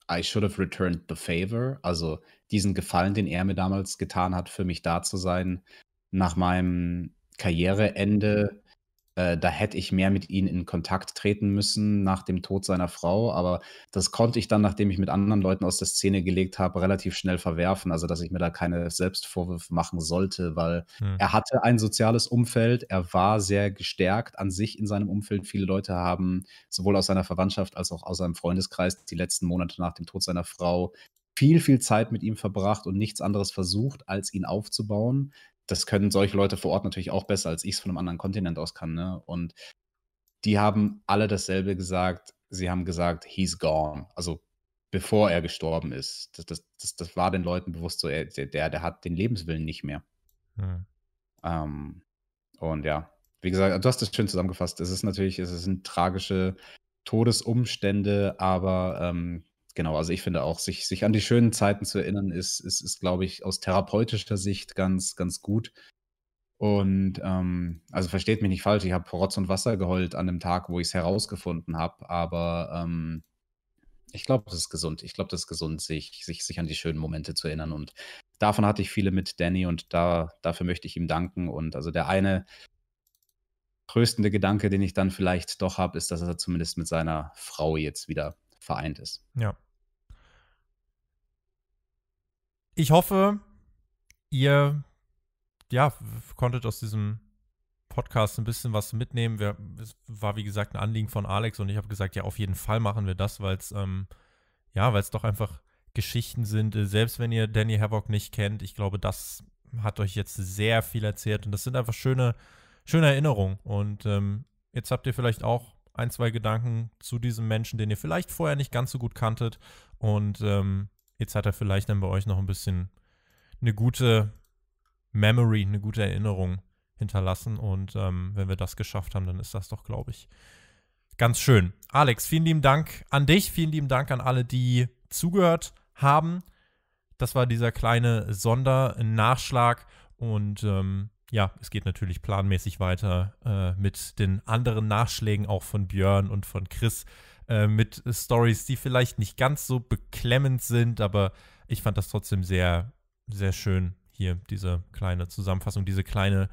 I should have returned the favor, also diesen Gefallen, den er mir damals getan hat, für mich da zu sein, nach meinem Karriereende äh, da hätte ich mehr mit ihm in Kontakt treten müssen nach dem Tod seiner Frau. Aber das konnte ich dann, nachdem ich mit anderen Leuten aus der Szene gelegt habe, relativ schnell verwerfen. Also, dass ich mir da keine Selbstvorwürfe machen sollte, weil hm. er hatte ein soziales Umfeld. Er war sehr gestärkt an sich in seinem Umfeld. Viele Leute haben sowohl aus seiner Verwandtschaft als auch aus seinem Freundeskreis die letzten Monate nach dem Tod seiner Frau viel, viel Zeit mit ihm verbracht und nichts anderes versucht, als ihn aufzubauen das können solche Leute vor Ort natürlich auch besser, als ich es von einem anderen Kontinent aus kann. Ne? Und die haben alle dasselbe gesagt. Sie haben gesagt, he's gone. Also bevor er gestorben ist. Das, das, das, das war den Leuten bewusst so, er, der, der hat den Lebenswillen nicht mehr. Hm. Ähm, und ja, wie gesagt, du hast das schön zusammengefasst. Es ist natürlich, es sind tragische Todesumstände, aber ähm, genau, also ich finde auch, sich, sich an die schönen Zeiten zu erinnern, ist, ist, ist glaube ich, aus therapeutischer Sicht ganz, ganz gut. Und ähm, also versteht mich nicht falsch, ich habe Rotz und Wasser geheult an dem Tag, wo ich es herausgefunden habe, aber ähm, ich glaube, das ist gesund. Ich glaube, das ist gesund, sich, sich, sich an die schönen Momente zu erinnern. Und davon hatte ich viele mit Danny und da, dafür möchte ich ihm danken. Und also der eine tröstende Gedanke, den ich dann vielleicht doch habe, ist, dass er zumindest mit seiner Frau jetzt wieder vereint ist. Ja. ich hoffe, ihr ja, konntet aus diesem Podcast ein bisschen was mitnehmen. Wir, es war, wie gesagt, ein Anliegen von Alex und ich habe gesagt, ja, auf jeden Fall machen wir das, weil es ähm, ja, weil es doch einfach Geschichten sind. Äh, selbst wenn ihr Danny Havoc nicht kennt, ich glaube, das hat euch jetzt sehr viel erzählt und das sind einfach schöne, schöne Erinnerungen. Und ähm, jetzt habt ihr vielleicht auch ein, zwei Gedanken zu diesem Menschen, den ihr vielleicht vorher nicht ganz so gut kanntet. Und ähm, Jetzt hat er vielleicht dann bei euch noch ein bisschen eine gute Memory, eine gute Erinnerung hinterlassen. Und ähm, wenn wir das geschafft haben, dann ist das doch, glaube ich, ganz schön. Alex, vielen lieben Dank an dich. Vielen lieben Dank an alle, die zugehört haben. Das war dieser kleine Sondernachschlag. Und ähm, ja, es geht natürlich planmäßig weiter äh, mit den anderen Nachschlägen auch von Björn und von Chris. Äh, mit Stories, die vielleicht nicht ganz so beklemmend sind, aber ich fand das trotzdem sehr, sehr schön hier, diese kleine Zusammenfassung, diese kleine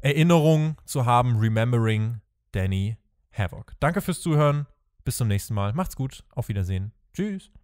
Erinnerung zu haben, Remembering Danny Havoc. Danke fürs Zuhören, bis zum nächsten Mal, macht's gut, auf Wiedersehen, tschüss.